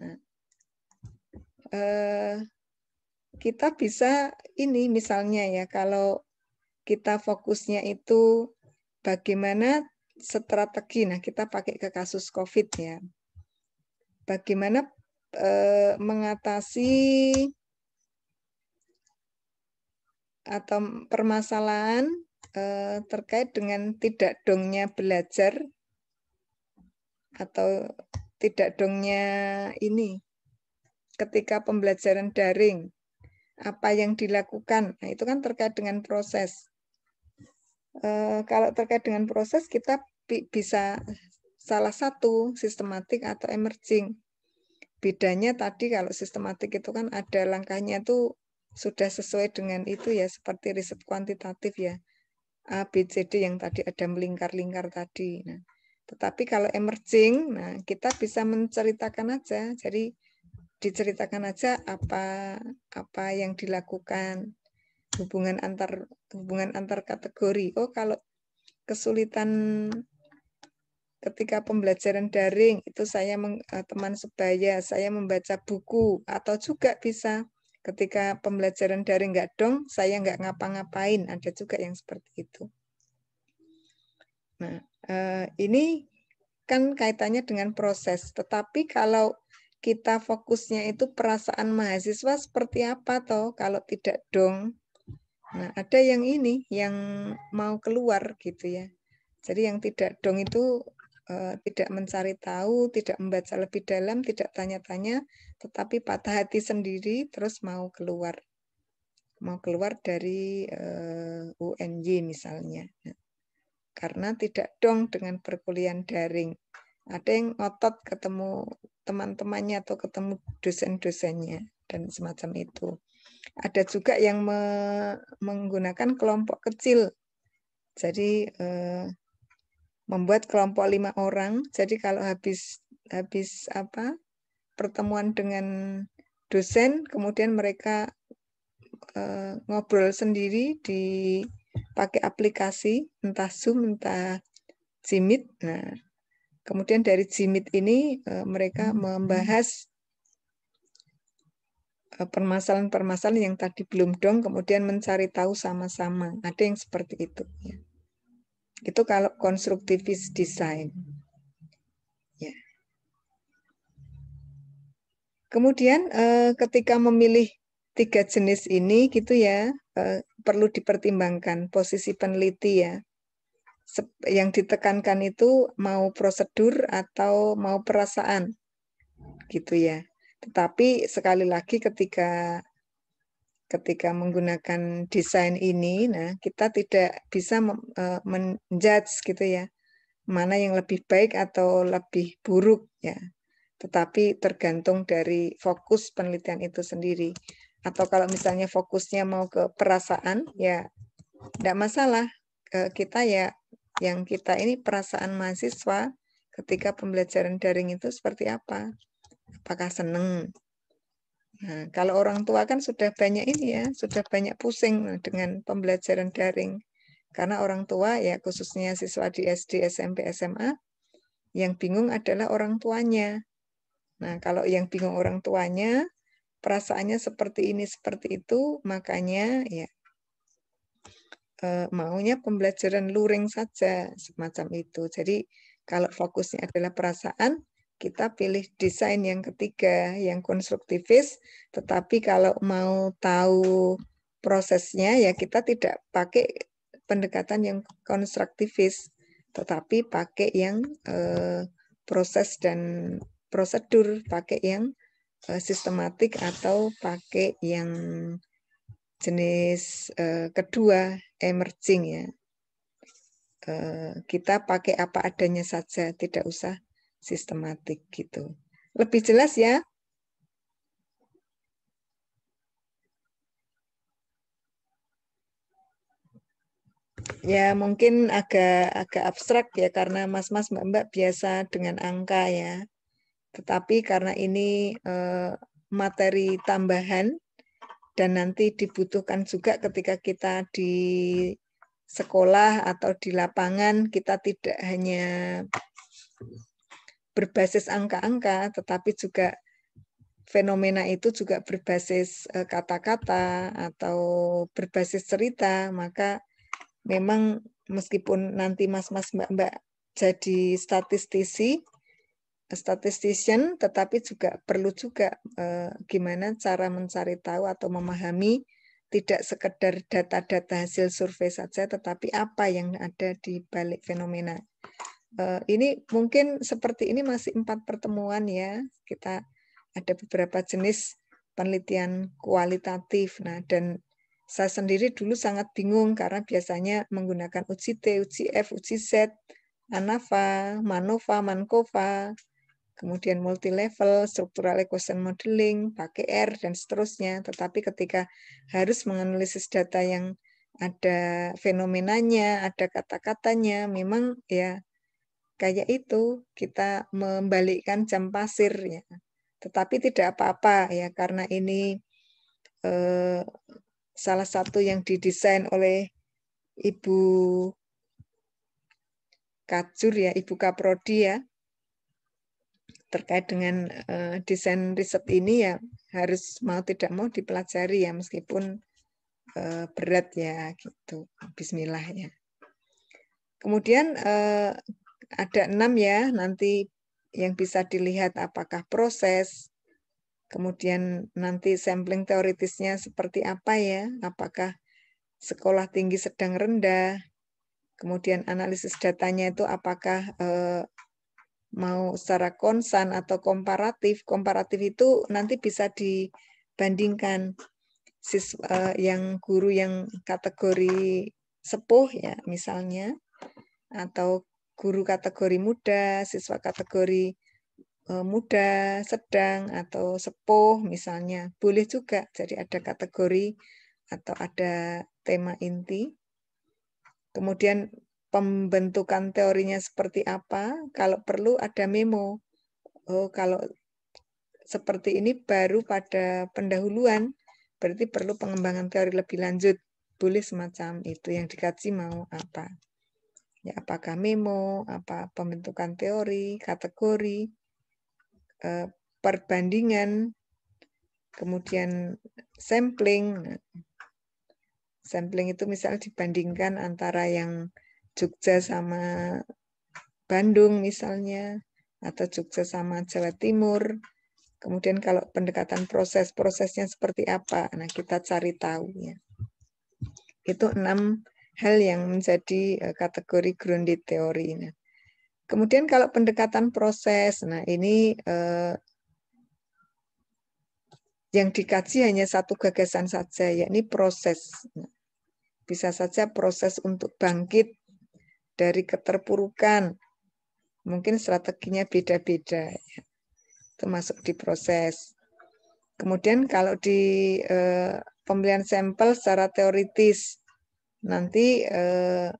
Nah, eh, kita bisa ini misalnya ya kalau kita fokusnya itu bagaimana strategi. Nah, kita pakai ke kasus Covid ya bagaimana eh, mengatasi atau permasalahan eh, terkait dengan tidak dongnya belajar atau tidak dongnya ini ketika pembelajaran daring apa yang dilakukan nah, itu kan terkait dengan proses eh, kalau terkait dengan proses kita bisa salah satu sistematik atau emerging. Bedanya tadi kalau sistematik itu kan ada langkahnya itu sudah sesuai dengan itu ya seperti riset kuantitatif ya. A, B, C, D yang tadi ada melingkar-lingkar tadi. Nah, tetapi kalau emerging, nah kita bisa menceritakan aja. Jadi diceritakan aja apa apa yang dilakukan hubungan antar hubungan antar kategori. Oh, kalau kesulitan ketika pembelajaran daring itu saya eh, teman sebaya, saya membaca buku atau juga bisa ketika pembelajaran daring nggak dong, saya nggak ngapa-ngapain. Ada juga yang seperti itu. Nah, eh, ini kan kaitannya dengan proses. Tetapi kalau kita fokusnya itu perasaan mahasiswa seperti apa toh kalau tidak dong. Nah, ada yang ini yang mau keluar gitu ya. Jadi yang tidak dong itu Eh, tidak mencari tahu, tidak membaca lebih dalam, tidak tanya-tanya, tetapi patah hati sendiri terus mau keluar, mau keluar dari uh, eh, UNY misalnya, nah, karena tidak dong dengan perkuliahan daring. Ada yang ngotot ketemu teman-temannya atau ketemu dosen-dosennya dan semacam itu. Ada juga yang me menggunakan kelompok kecil. Jadi eh, membuat kelompok lima orang. Jadi kalau habis habis apa pertemuan dengan dosen, kemudian mereka eh, ngobrol sendiri di pakai aplikasi entah Zoom entah Jimit. Nah, kemudian dari Jimit ini eh, mereka hmm. membahas eh, permasalahan-permasalahan yang tadi belum dong, kemudian mencari tahu sama-sama. Ada yang seperti itu. Ya. Itu kalau konstruktivis desain. Ya. Kemudian eh, ketika memilih tiga jenis ini gitu ya, eh, perlu dipertimbangkan posisi peneliti ya. Yang ditekankan itu mau prosedur atau mau perasaan. Gitu ya. Tetapi sekali lagi ketika ketika menggunakan desain ini, nah kita tidak bisa e, menjudge gitu ya, mana yang lebih baik atau lebih buruk ya. Tetapi tergantung dari fokus penelitian itu sendiri. Atau kalau misalnya fokusnya mau ke perasaan, ya tidak masalah. E, kita ya, yang kita ini perasaan mahasiswa ketika pembelajaran daring itu seperti apa. Apakah seneng, Nah, kalau orang tua kan sudah banyak ini ya, sudah banyak pusing dengan pembelajaran daring. Karena orang tua ya khususnya siswa di SD, SMP, SMA yang bingung adalah orang tuanya. Nah, kalau yang bingung orang tuanya, perasaannya seperti ini, seperti itu, makanya ya eh, maunya pembelajaran luring saja semacam itu. Jadi kalau fokusnya adalah perasaan, kita pilih desain yang ketiga, yang konstruktivis. Tetapi kalau mau tahu prosesnya, ya kita tidak pakai pendekatan yang konstruktivis, tetapi pakai yang eh, proses dan prosedur, pakai yang eh, sistematik atau pakai yang jenis eh, kedua, emerging ya. Eh, kita pakai apa adanya saja, tidak usah sistematik gitu. Lebih jelas ya? Ya mungkin agak agak abstrak ya karena mas-mas mbak-mbak biasa dengan angka ya. Tetapi karena ini eh, materi tambahan dan nanti dibutuhkan juga ketika kita di sekolah atau di lapangan kita tidak hanya berbasis angka-angka, tetapi juga fenomena itu juga berbasis eh, kata-kata atau berbasis cerita, maka memang meskipun nanti mas-mas mbak-mbak jadi statistisi, statistician, tetapi juga perlu juga eh, gimana cara mencari tahu atau memahami tidak sekedar data-data hasil survei saja, tetapi apa yang ada di balik fenomena Eh, ini mungkin seperti ini masih empat pertemuan ya. Kita ada beberapa jenis penelitian kualitatif. Nah, dan saya sendiri dulu sangat bingung karena biasanya menggunakan uji uji t, f, uji Z, ANAVA, MANOVA, MANKOVA, kemudian multilevel, struktural equation modeling, pakai R, dan seterusnya. Tetapi ketika harus menganalisis data yang ada fenomenanya, ada kata-katanya, memang ya kayak itu kita membalikkan jam pasir ya. Tetapi tidak apa-apa ya karena ini eh, salah satu yang didesain oleh Ibu Kacur ya, Ibu Kaprodi ya. Terkait dengan eh, desain riset ini ya harus mau tidak mau dipelajari ya meskipun eh, berat ya gitu. Bismillah ya. Kemudian eh, ada enam ya, nanti yang bisa dilihat apakah proses, kemudian nanti sampling teoritisnya seperti apa ya, apakah sekolah tinggi sedang rendah, kemudian analisis datanya itu apakah eh, mau secara konsan atau komparatif. Komparatif itu nanti bisa dibandingkan siswa eh, yang guru yang kategori sepuh ya misalnya atau guru kategori muda, siswa kategori e, muda, sedang, atau sepuh misalnya. Boleh juga, jadi ada kategori atau ada tema inti. Kemudian pembentukan teorinya seperti apa, kalau perlu ada memo. Oh, kalau seperti ini baru pada pendahuluan, berarti perlu pengembangan teori lebih lanjut. Boleh semacam itu yang dikaji mau apa ya apakah memo, apa pembentukan teori, kategori, eh, perbandingan, kemudian sampling. Nah, sampling itu misalnya dibandingkan antara yang Jogja sama Bandung misalnya, atau Jogja sama Jawa Timur. Kemudian kalau pendekatan proses, prosesnya seperti apa? Nah, kita cari tahu ya. Itu enam hal yang menjadi eh, kategori grounded teori. Nah, kemudian kalau pendekatan proses, nah ini eh, yang dikaji hanya satu gagasan saja, yakni proses. Nah, bisa saja proses untuk bangkit dari keterpurukan. Mungkin strateginya beda-beda. Ya. Termasuk di proses. Kemudian kalau di eh, pembelian sampel secara teoritis, nanti eh,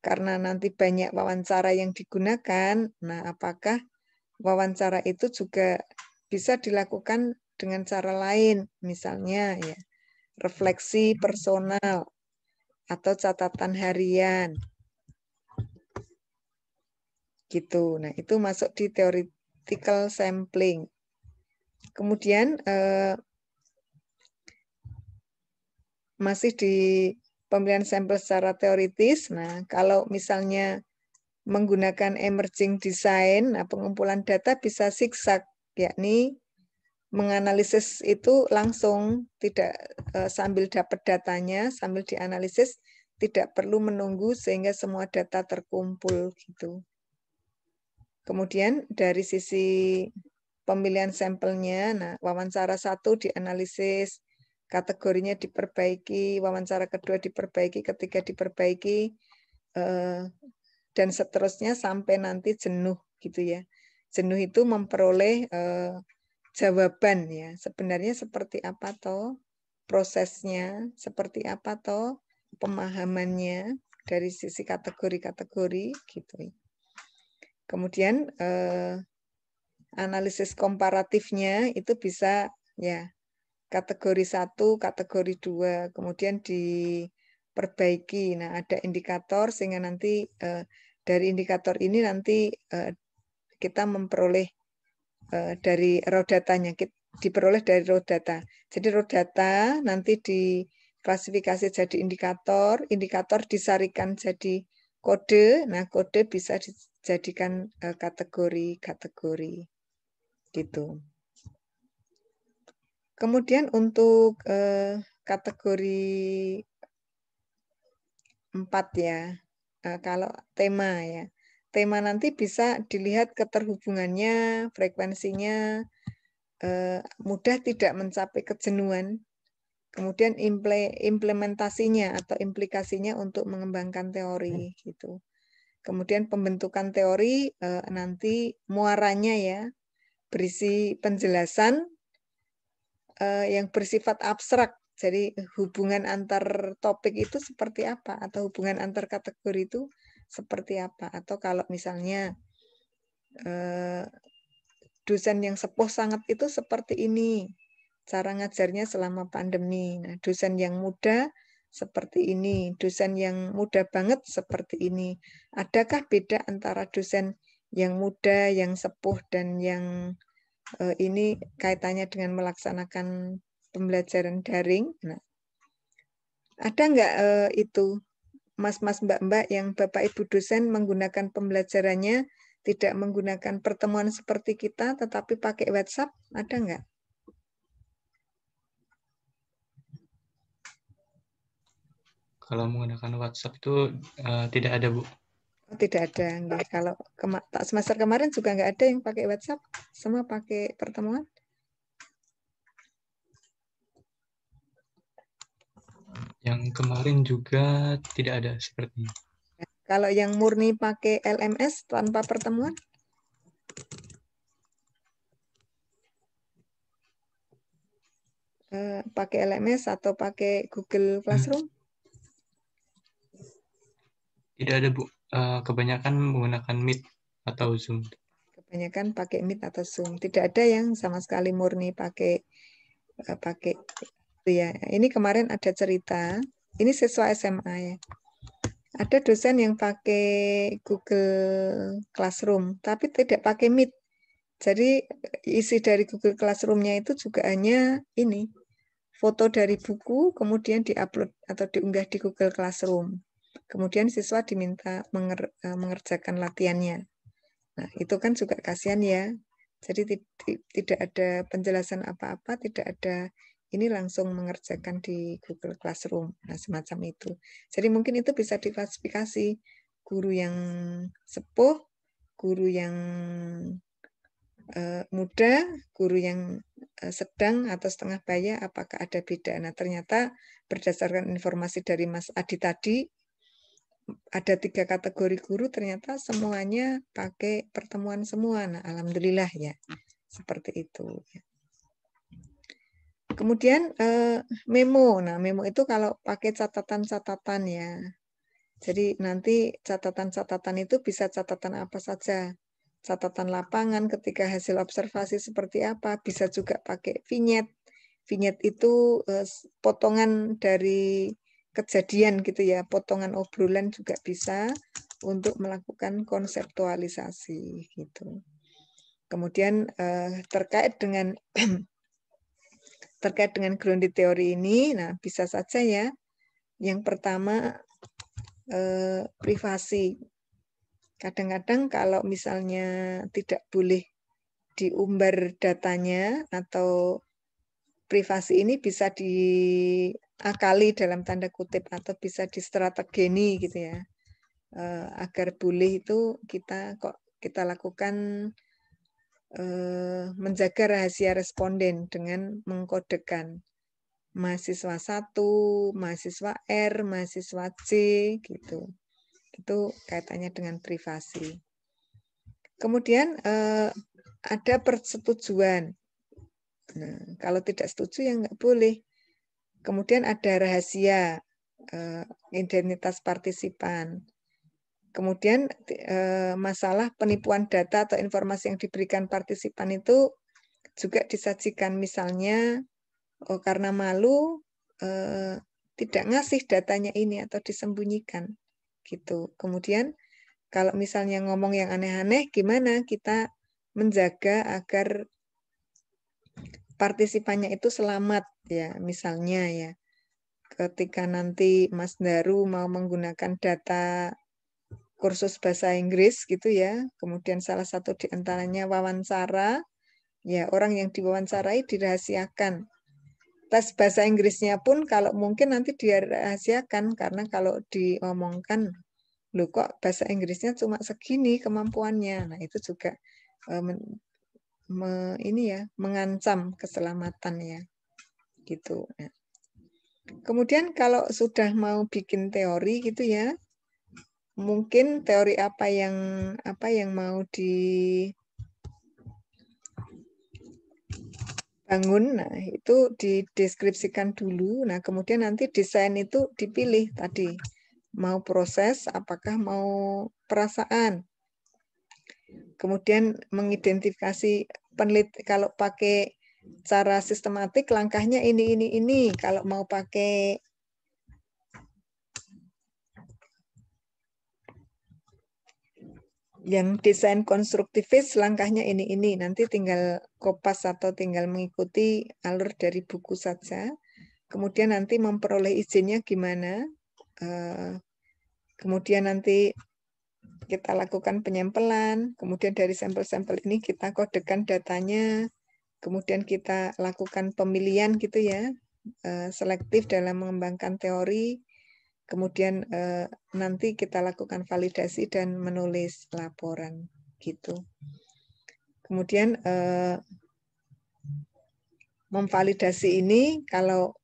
karena nanti banyak wawancara yang digunakan, nah apakah wawancara itu juga bisa dilakukan dengan cara lain, misalnya ya refleksi personal atau catatan harian. Gitu. Nah, itu masuk di theoretical sampling. Kemudian eh, masih di Pemilihan sampel secara teoritis. Nah, kalau misalnya menggunakan emerging design, nah pengumpulan data bisa siksak, yakni menganalisis itu langsung tidak eh, sambil dapat datanya, sambil dianalisis tidak perlu menunggu sehingga semua data terkumpul gitu. Kemudian dari sisi pemilihan sampelnya, nah wawancara satu dianalisis, kategorinya diperbaiki, wawancara kedua diperbaiki, ketiga diperbaiki, eh, dan seterusnya sampai nanti jenuh gitu ya. Jenuh itu memperoleh eh, jawaban ya. Sebenarnya seperti apa toh prosesnya, seperti apa toh pemahamannya dari sisi kategori-kategori gitu. Kemudian eh, analisis komparatifnya itu bisa ya kategori 1, kategori 2, kemudian diperbaiki. Nah, ada indikator sehingga nanti eh, dari indikator ini nanti eh, kita memperoleh eh, dari raw datanya, kita, diperoleh dari raw data. Jadi raw data nanti diklasifikasi jadi indikator, indikator disarikan jadi kode. Nah, kode bisa dijadikan eh, kategori-kategori. gitu. Kemudian untuk eh, kategori 4 ya, eh, kalau tema ya. Tema nanti bisa dilihat keterhubungannya, frekuensinya, eh, mudah tidak mencapai kejenuhan, kemudian implementasinya atau implikasinya untuk mengembangkan teori hmm. gitu. Kemudian pembentukan teori eh, nanti muaranya ya berisi penjelasan uh, yang bersifat abstrak. Jadi hubungan antar topik itu seperti apa atau hubungan antar kategori itu seperti apa atau kalau misalnya uh, dosen yang sepuh sangat itu seperti ini cara ngajarnya selama pandemi. Nah, dosen yang muda seperti ini, dosen yang muda banget seperti ini. Adakah beda antara dosen yang muda, yang sepuh, dan yang Eh, ini kaitannya dengan melaksanakan pembelajaran daring. Nah, ada nggak eh, itu mas-mas mbak-mbak yang bapak ibu dosen menggunakan pembelajarannya tidak menggunakan pertemuan seperti kita tetapi pakai WhatsApp ada nggak? Kalau menggunakan WhatsApp itu uh, tidak ada bu. Oh, tidak ada. Enggak. Kalau kema semester kemarin juga nggak ada yang pakai WhatsApp, semua pakai pertemuan. Yang kemarin juga tidak ada seperti Kalau yang murni pakai LMS tanpa pertemuan? Eh, pakai LMS atau pakai Google hmm. Classroom? Tidak ada, Bu. Eh, kebanyakan menggunakan Meet atau Zoom. Kebanyakan pakai Meet atau Zoom. Tidak ada yang sama sekali murni pakai eh, pakai itu ya. Ini kemarin ada cerita, ini siswa SMA ya. Ada dosen yang pakai Google Classroom, tapi tidak pakai Meet. Jadi isi dari Google Classroom-nya itu juga hanya ini, foto dari buku, kemudian diupload atau diunggah di Google Classroom. Kemudian siswa diminta menger, e, mengerjakan latihannya. Nah, itu kan juga kasihan ya. Jadi tidak ada penjelasan apa-apa, tidak ada ini langsung mengerjakan di Google Classroom, nah semacam itu. Jadi mungkin itu bisa diklasifikasi guru yang sepuh, guru yang uh, muda, guru yang uh, sedang atau setengah baya, apakah ada beda? Nah ternyata berdasarkan informasi dari Mas Adi tadi, ada tiga kategori guru ternyata semuanya pakai pertemuan semua. Nah, alhamdulillah ya. Seperti itu. Kemudian eh, memo. Nah, memo itu kalau pakai catatan-catatan ya. Jadi nanti catatan-catatan itu bisa catatan apa saja. Catatan lapangan ketika hasil observasi seperti apa, bisa juga pakai vignette. Vignette itu eh, potongan dari kejadian gitu ya, potongan obrolan juga bisa untuk melakukan konseptualisasi gitu. Kemudian eh, terkait dengan terkait dengan grounded teori ini, nah bisa saja ya, yang pertama eh, privasi. Kadang-kadang kalau misalnya tidak boleh diumbar datanya atau privasi ini bisa di diakali dalam tanda kutip atau bisa distrategeni gitu ya uh, agar boleh itu kita kok kita lakukan uh, menjaga rahasia responden dengan mengkodekan mahasiswa satu, mahasiswa R, mahasiswa C gitu. Itu kaitannya dengan privasi. Kemudian eh, ada persetujuan. Nah, kalau tidak setuju ya nggak boleh. Kemudian ada rahasia eh, identitas partisipan. Kemudian eh, masalah penipuan data atau informasi yang diberikan partisipan itu juga disajikan misalnya oh, karena malu eh, tidak ngasih datanya ini atau disembunyikan gitu. Kemudian kalau misalnya ngomong yang aneh-aneh gimana kita menjaga agar partisipannya itu selamat ya misalnya ya ketika nanti Mas Daru mau menggunakan data kursus bahasa Inggris gitu ya kemudian salah satu diantaranya wawancara ya orang yang diwawancarai dirahasiakan tes bahasa Inggrisnya pun kalau mungkin nanti dirahasiakan karena kalau diomongkan lu kok bahasa Inggrisnya cuma segini kemampuannya nah itu juga e, me, ini ya mengancam keselamatan ya gitu. Nah, kemudian kalau sudah mau bikin teori gitu ya, mungkin teori apa yang apa yang mau dibangun, nah itu dideskripsikan dulu. Nah kemudian nanti desain itu dipilih tadi mau proses, apakah mau perasaan, Kemudian mengidentifikasi penelit kalau pakai cara sistematik langkahnya ini ini ini kalau mau pakai yang desain konstruktivis langkahnya ini ini nanti tinggal kopas atau tinggal mengikuti alur dari buku saja kemudian nanti memperoleh izinnya gimana eh, kemudian nanti kita lakukan penyempelan, kemudian dari sampel-sampel ini kita kodekan datanya, kemudian kita lakukan pemilihan gitu ya, eh, selektif dalam mengembangkan teori, kemudian eh, nanti kita lakukan validasi dan menulis laporan gitu. Kemudian eh, memvalidasi ini kalau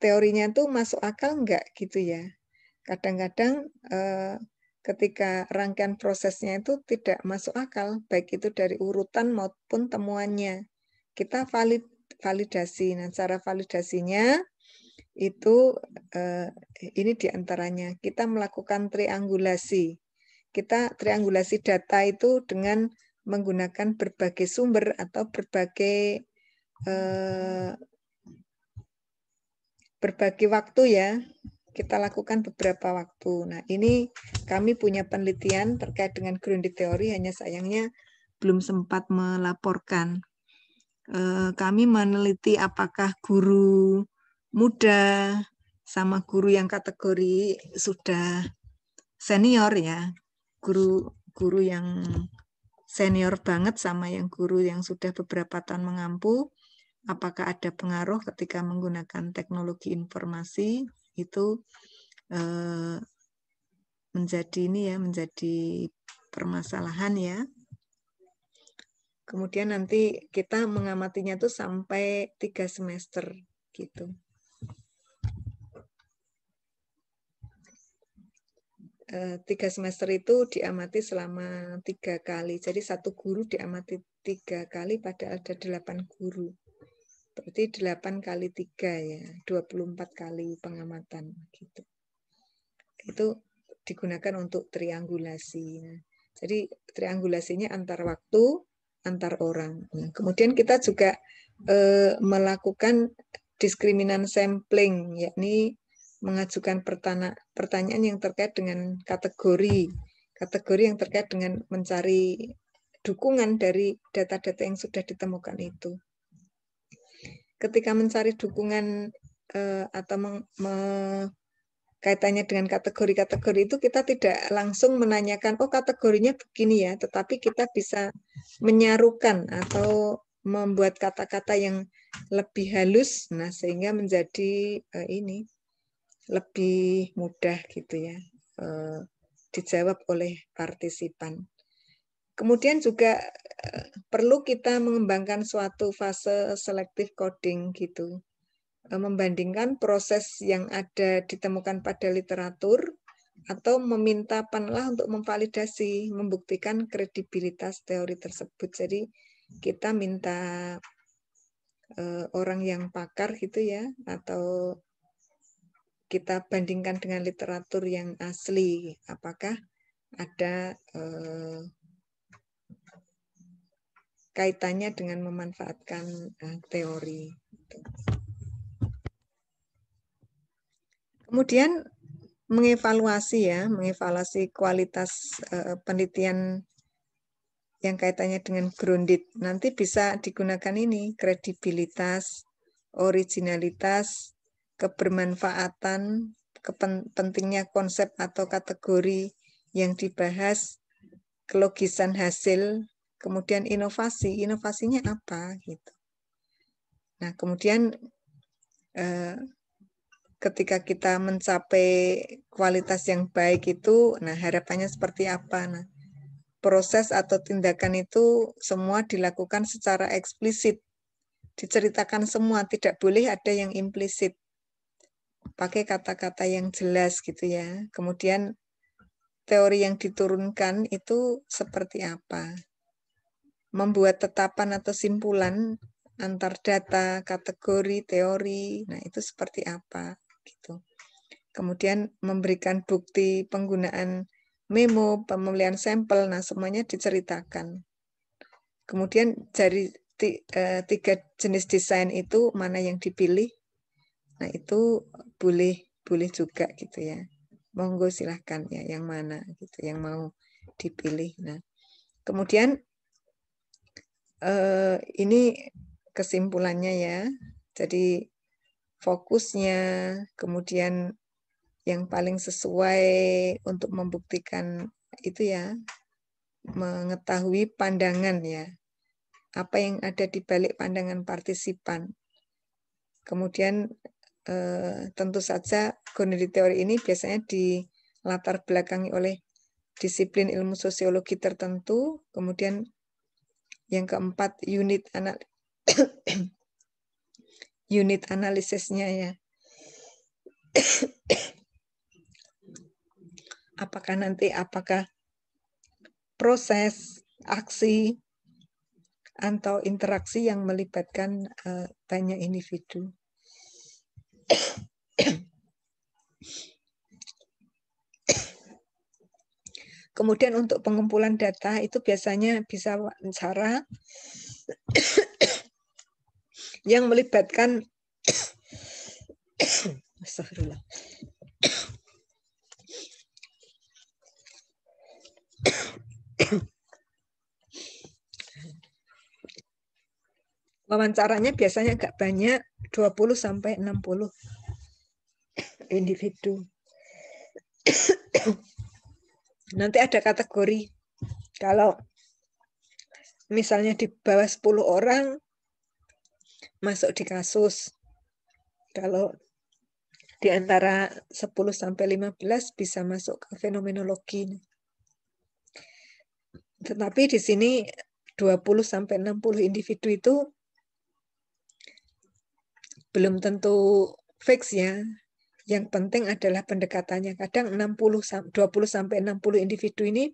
teorinya tuh masuk akal enggak gitu ya. Kadang-kadang ketika rangkaian prosesnya itu tidak masuk akal, baik itu dari urutan maupun temuannya. Kita valid, validasi. Nah, cara validasinya itu eh, ini diantaranya. Kita melakukan triangulasi. Kita triangulasi data itu dengan menggunakan berbagai sumber atau berbagai eh, berbagai waktu ya kita lakukan beberapa waktu. Nah, ini kami punya penelitian terkait dengan grounded theory, hanya sayangnya belum sempat melaporkan. Eh, kami meneliti apakah guru muda sama guru yang kategori sudah senior ya, guru guru yang senior banget sama yang guru yang sudah beberapa tahun mengampu, apakah ada pengaruh ketika menggunakan teknologi informasi itu eh, menjadi ini ya menjadi permasalahan ya kemudian nanti kita mengamatinya tuh sampai tiga semester gitu eh, tiga semester itu diamati selama tiga kali. Jadi satu guru diamati tiga kali, pada ada delapan guru. Berarti 8 kali 3 ya, 24 kali pengamatan gitu. Itu digunakan untuk triangulasi. Jadi triangulasinya antar waktu, antar orang. Nah, kemudian kita juga eh, melakukan diskriminan sampling, yakni mengajukan pertana, pertanyaan yang terkait dengan kategori, kategori yang terkait dengan mencari dukungan dari data-data yang sudah ditemukan itu ketika mencari dukungan uh, atau meng, me, kaitannya dengan kategori-kategori itu kita tidak langsung menanyakan oh kategorinya begini ya, tetapi kita bisa menyarukan atau membuat kata-kata yang lebih halus nah sehingga menjadi uh, ini lebih mudah gitu ya uh, dijawab oleh partisipan. Kemudian juga eh, perlu kita mengembangkan suatu fase selective coding gitu. Eh, membandingkan proses yang ada ditemukan pada literatur atau meminta panlah untuk memvalidasi, membuktikan kredibilitas teori tersebut. Jadi kita minta eh, orang yang pakar gitu ya atau kita bandingkan dengan literatur yang asli apakah ada eh, kaitannya dengan memanfaatkan uh, teori. Kemudian mengevaluasi ya, mengevaluasi kualitas uh, penelitian yang kaitannya dengan grounded. Nanti bisa digunakan ini kredibilitas, originalitas, kebermanfaatan, kepentingnya konsep atau kategori yang dibahas, kelogisan hasil, Kemudian inovasi, inovasinya apa gitu. Nah, kemudian eh, ketika kita mencapai kualitas yang baik itu, nah harapannya seperti apa? Nah, proses atau tindakan itu semua dilakukan secara eksplisit. Diceritakan semua, tidak boleh ada yang implisit. Pakai kata-kata yang jelas gitu ya. Kemudian teori yang diturunkan itu seperti apa? membuat tetapan atau simpulan antar data, kategori, teori. Nah, itu seperti apa gitu. Kemudian memberikan bukti penggunaan memo, pemilihan sampel, nah semuanya diceritakan. Kemudian dari eh, tiga jenis desain itu mana yang dipilih? Nah, itu boleh boleh juga gitu ya. Monggo silahkan ya yang mana gitu yang mau dipilih. Nah, kemudian eh, ini kesimpulannya ya. Jadi fokusnya, kemudian yang paling sesuai untuk membuktikan itu ya mengetahui pandangan ya apa yang ada di balik pandangan partisipan kemudian eh, tentu saja kondisi teori ini biasanya dilatar belakangi oleh disiplin ilmu sosiologi tertentu kemudian yang keempat unit anal unit analisisnya ya. apakah nanti apakah proses aksi atau interaksi yang melibatkan uh, banyak individu. Kemudian untuk pengumpulan data itu biasanya bisa wawancara yang melibatkan Astagfirullah. Wawancaranya biasanya agak banyak, 20 sampai 60 individu. Nanti ada kategori. Kalau misalnya di bawah 10 orang masuk di kasus. Kalau di antara 10 sampai 15 bisa masuk ke fenomenologi. Tetapi di sini 20 sampai 60 individu itu belum tentu fix ya. Yang penting adalah pendekatannya. Kadang 60 20 sampai 60 individu ini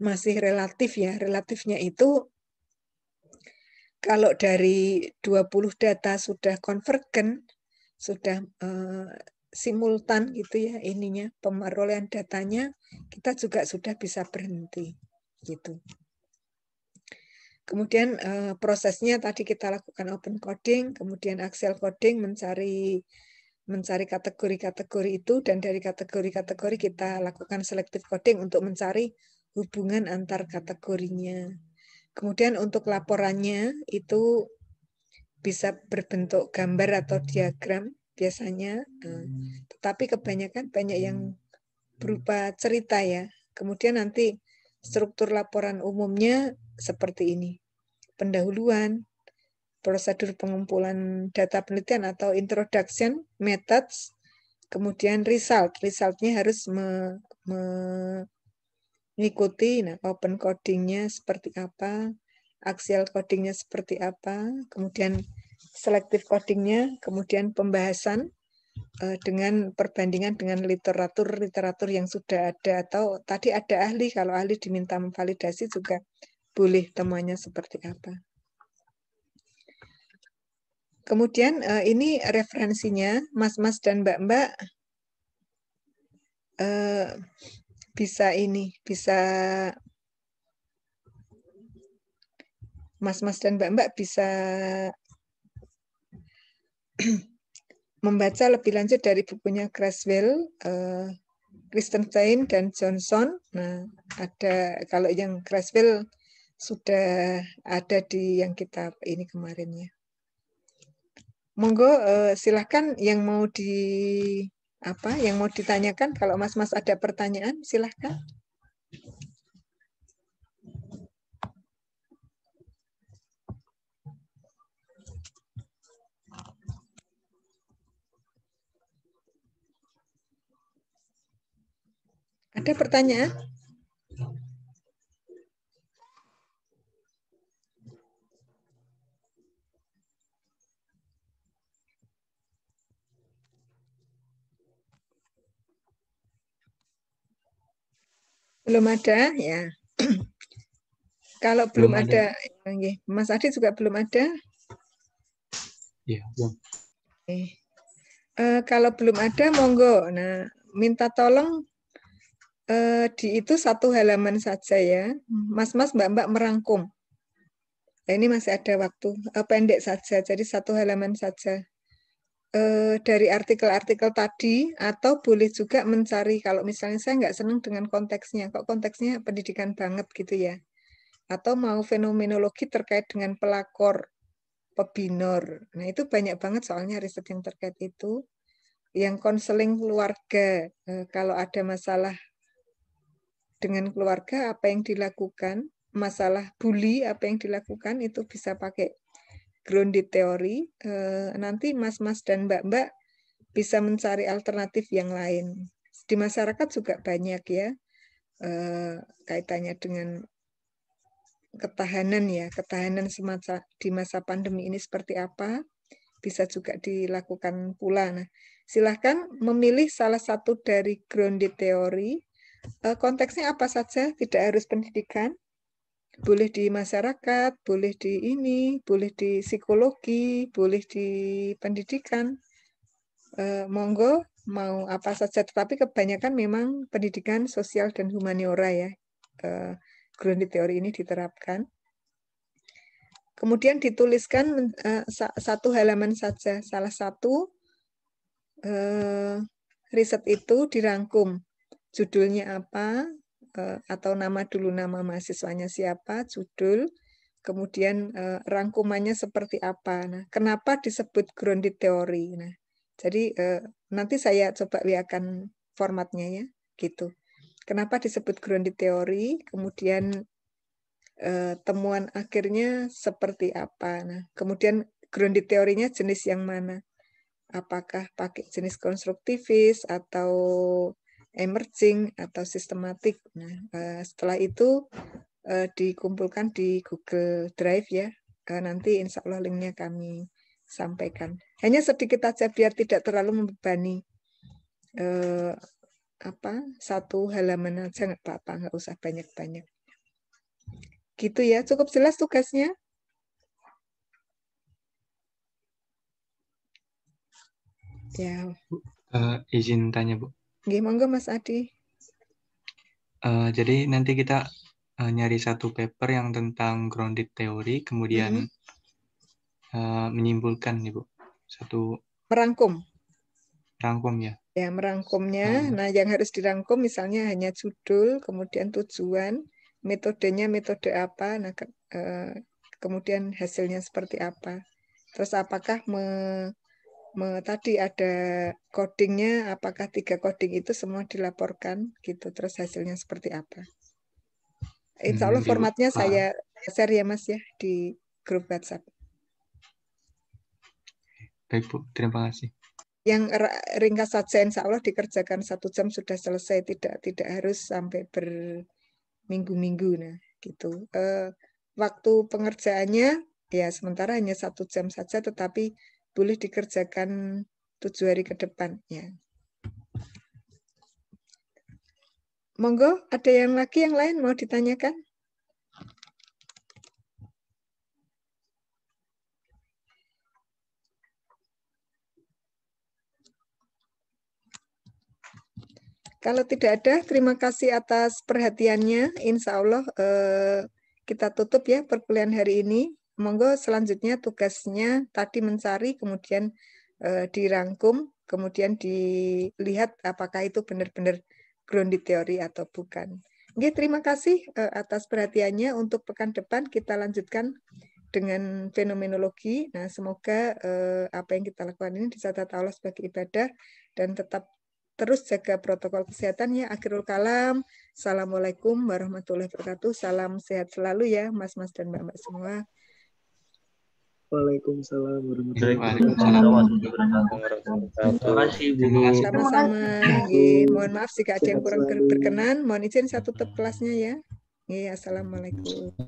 masih relatif ya. Relatifnya itu kalau dari 20 data sudah konvergen, sudah uh, simultan gitu ya ininya pemerolehan datanya, kita juga sudah bisa berhenti gitu. Kemudian uh, prosesnya tadi kita lakukan open coding, kemudian axial coding mencari mencari kategori-kategori itu dan dari kategori-kategori kita lakukan selective coding untuk mencari hubungan antar kategorinya. Kemudian untuk laporannya itu bisa berbentuk gambar atau diagram biasanya, eh, hmm. tetapi kebanyakan banyak yang berupa cerita ya. Kemudian nanti struktur laporan umumnya seperti ini. Pendahuluan, prosedur pengumpulan data penelitian atau introduction methods, kemudian result. Resultnya harus me, me, mengikuti nah, open codingnya seperti apa, axial codingnya seperti apa, kemudian selective codingnya, kemudian pembahasan eh, dengan perbandingan dengan literatur-literatur yang sudah ada atau tadi ada ahli kalau ahli diminta memvalidasi juga boleh temuannya seperti apa. Kemudian uh, ini referensinya mas-mas dan mbak-mbak uh, bisa ini bisa mas-mas dan mbak-mbak bisa membaca lebih lanjut dari bukunya Creswell, uh, eh, Christensen dan Johnson. Nah, ada kalau yang Creswell sudah ada di yang kita ini kemarin ya monggo uh, eh, silahkan yang mau di apa yang mau ditanyakan kalau Mas Mas ada pertanyaan silahkan. Ada pertanyaan? Belum ada, ya. Kalau belum, belum ada, ada. Ya, Mas Adi juga belum ada. ya belum. Okay. Uh, eh, kalau belum ada, monggo. Nah, minta tolong uh, di itu satu halaman saja ya. Mas-mas, mbak-mbak merangkum. Nah, ini masih ada waktu, uh, pendek saja, jadi satu halaman saja eh, dari artikel-artikel tadi atau boleh juga mencari kalau misalnya saya nggak senang dengan konteksnya kok konteksnya pendidikan banget gitu ya atau mau fenomenologi terkait dengan pelakor pebinor nah itu banyak banget soalnya riset yang terkait itu yang konseling keluarga eh, kalau ada masalah dengan keluarga apa yang dilakukan masalah bully apa yang dilakukan itu bisa pakai Grounded di teori, eh, nanti mas-mas dan mbak-mbak bisa mencari alternatif yang lain. Di masyarakat juga banyak ya eh, kaitannya dengan ketahanan ya, ketahanan semasa di masa pandemi ini seperti apa bisa juga dilakukan pula. Nah, silahkan memilih salah satu dari grounded teori. Eh, konteksnya apa saja, tidak harus pendidikan boleh di masyarakat, boleh di ini, boleh di psikologi, boleh di pendidikan. E, monggo mau apa saja, tetapi kebanyakan memang pendidikan sosial dan humaniora ya. E, eh, grounded teori ini diterapkan. Kemudian dituliskan e, satu halaman saja, salah satu e, riset itu dirangkum judulnya apa, Eh, atau nama dulu nama mahasiswanya siapa, judul, kemudian eh, rangkumannya seperti apa. Nah, kenapa disebut grounded theory? Nah, jadi eh, nanti saya coba lihatkan formatnya ya, gitu. Kenapa disebut grounded theory? Kemudian temuan akhirnya seperti apa. Nah, kemudian grounded teorinya jenis yang mana? Apakah pakai jenis konstruktivis atau emerging atau sistematik. Nah, eh, setelah itu eh, dikumpulkan di Google Drive ya. Eh, nanti insya Allah linknya kami sampaikan. Hanya sedikit aja biar tidak terlalu membebani apa satu halaman aja nggak apa-apa, nggak usah banyak-banyak. Gitu ya, cukup jelas tugasnya. Ya. Uh, izin tanya Bu, Gih, monggo Mas Adi. Uh, jadi nanti kita uh, nyari satu paper yang tentang grounded theory, kemudian mm -hmm. uh, menyimpulkan nih Bu. Satu merangkum. Merangkum ya. Ya, merangkumnya. Hmm. Nah, yang harus dirangkum misalnya hanya judul, kemudian tujuan, metodenya metode apa, nah ke, uh, kemudian hasilnya seperti apa. Terus apakah me tadi ada codingnya apakah tiga coding itu semua dilaporkan gitu terus hasilnya seperti apa Insya Allah hmm, iya. formatnya ah. saya share ya Mas ya di grup WhatsApp. Baik Bu, terima kasih. Yang ringkas saja Insya Allah dikerjakan satu jam sudah selesai, tidak tidak harus sampai berminggu-minggu nah gitu. Uh, waktu pengerjaannya ya sementara hanya satu jam saja, tetapi boleh dikerjakan tujuh hari ke depan ya. Monggo, ada yang lagi yang lain mau ditanyakan? Kalau tidak ada, terima kasih atas perhatiannya. Insya Allah eh, kita tutup ya perkuliahan hari ini. Monggo selanjutnya tugasnya tadi mencari, kemudian eh, dirangkum, kemudian dilihat apakah itu benar-benar grounded teori atau bukan. Oke, terima kasih eh, atas perhatiannya. Untuk pekan depan kita lanjutkan dengan fenomenologi. Nah, semoga eh, apa yang kita lakukan ini dicatat Allah sebagai ibadah dan tetap terus jaga protokol kesehatan ya. Akhirul kalam. Assalamualaikum warahmatullahi wabarakatuh. Salam sehat selalu ya, mas-mas dan mbak-mbak semua. Waalaikumsalam warahmatullahi wabarakatuh. Terima kasih Bu. Sama-sama. mohon maaf jika ada yang kurang berkenan. Mohon izin satu tetap kelasnya ya. Iya, assalamualaikum.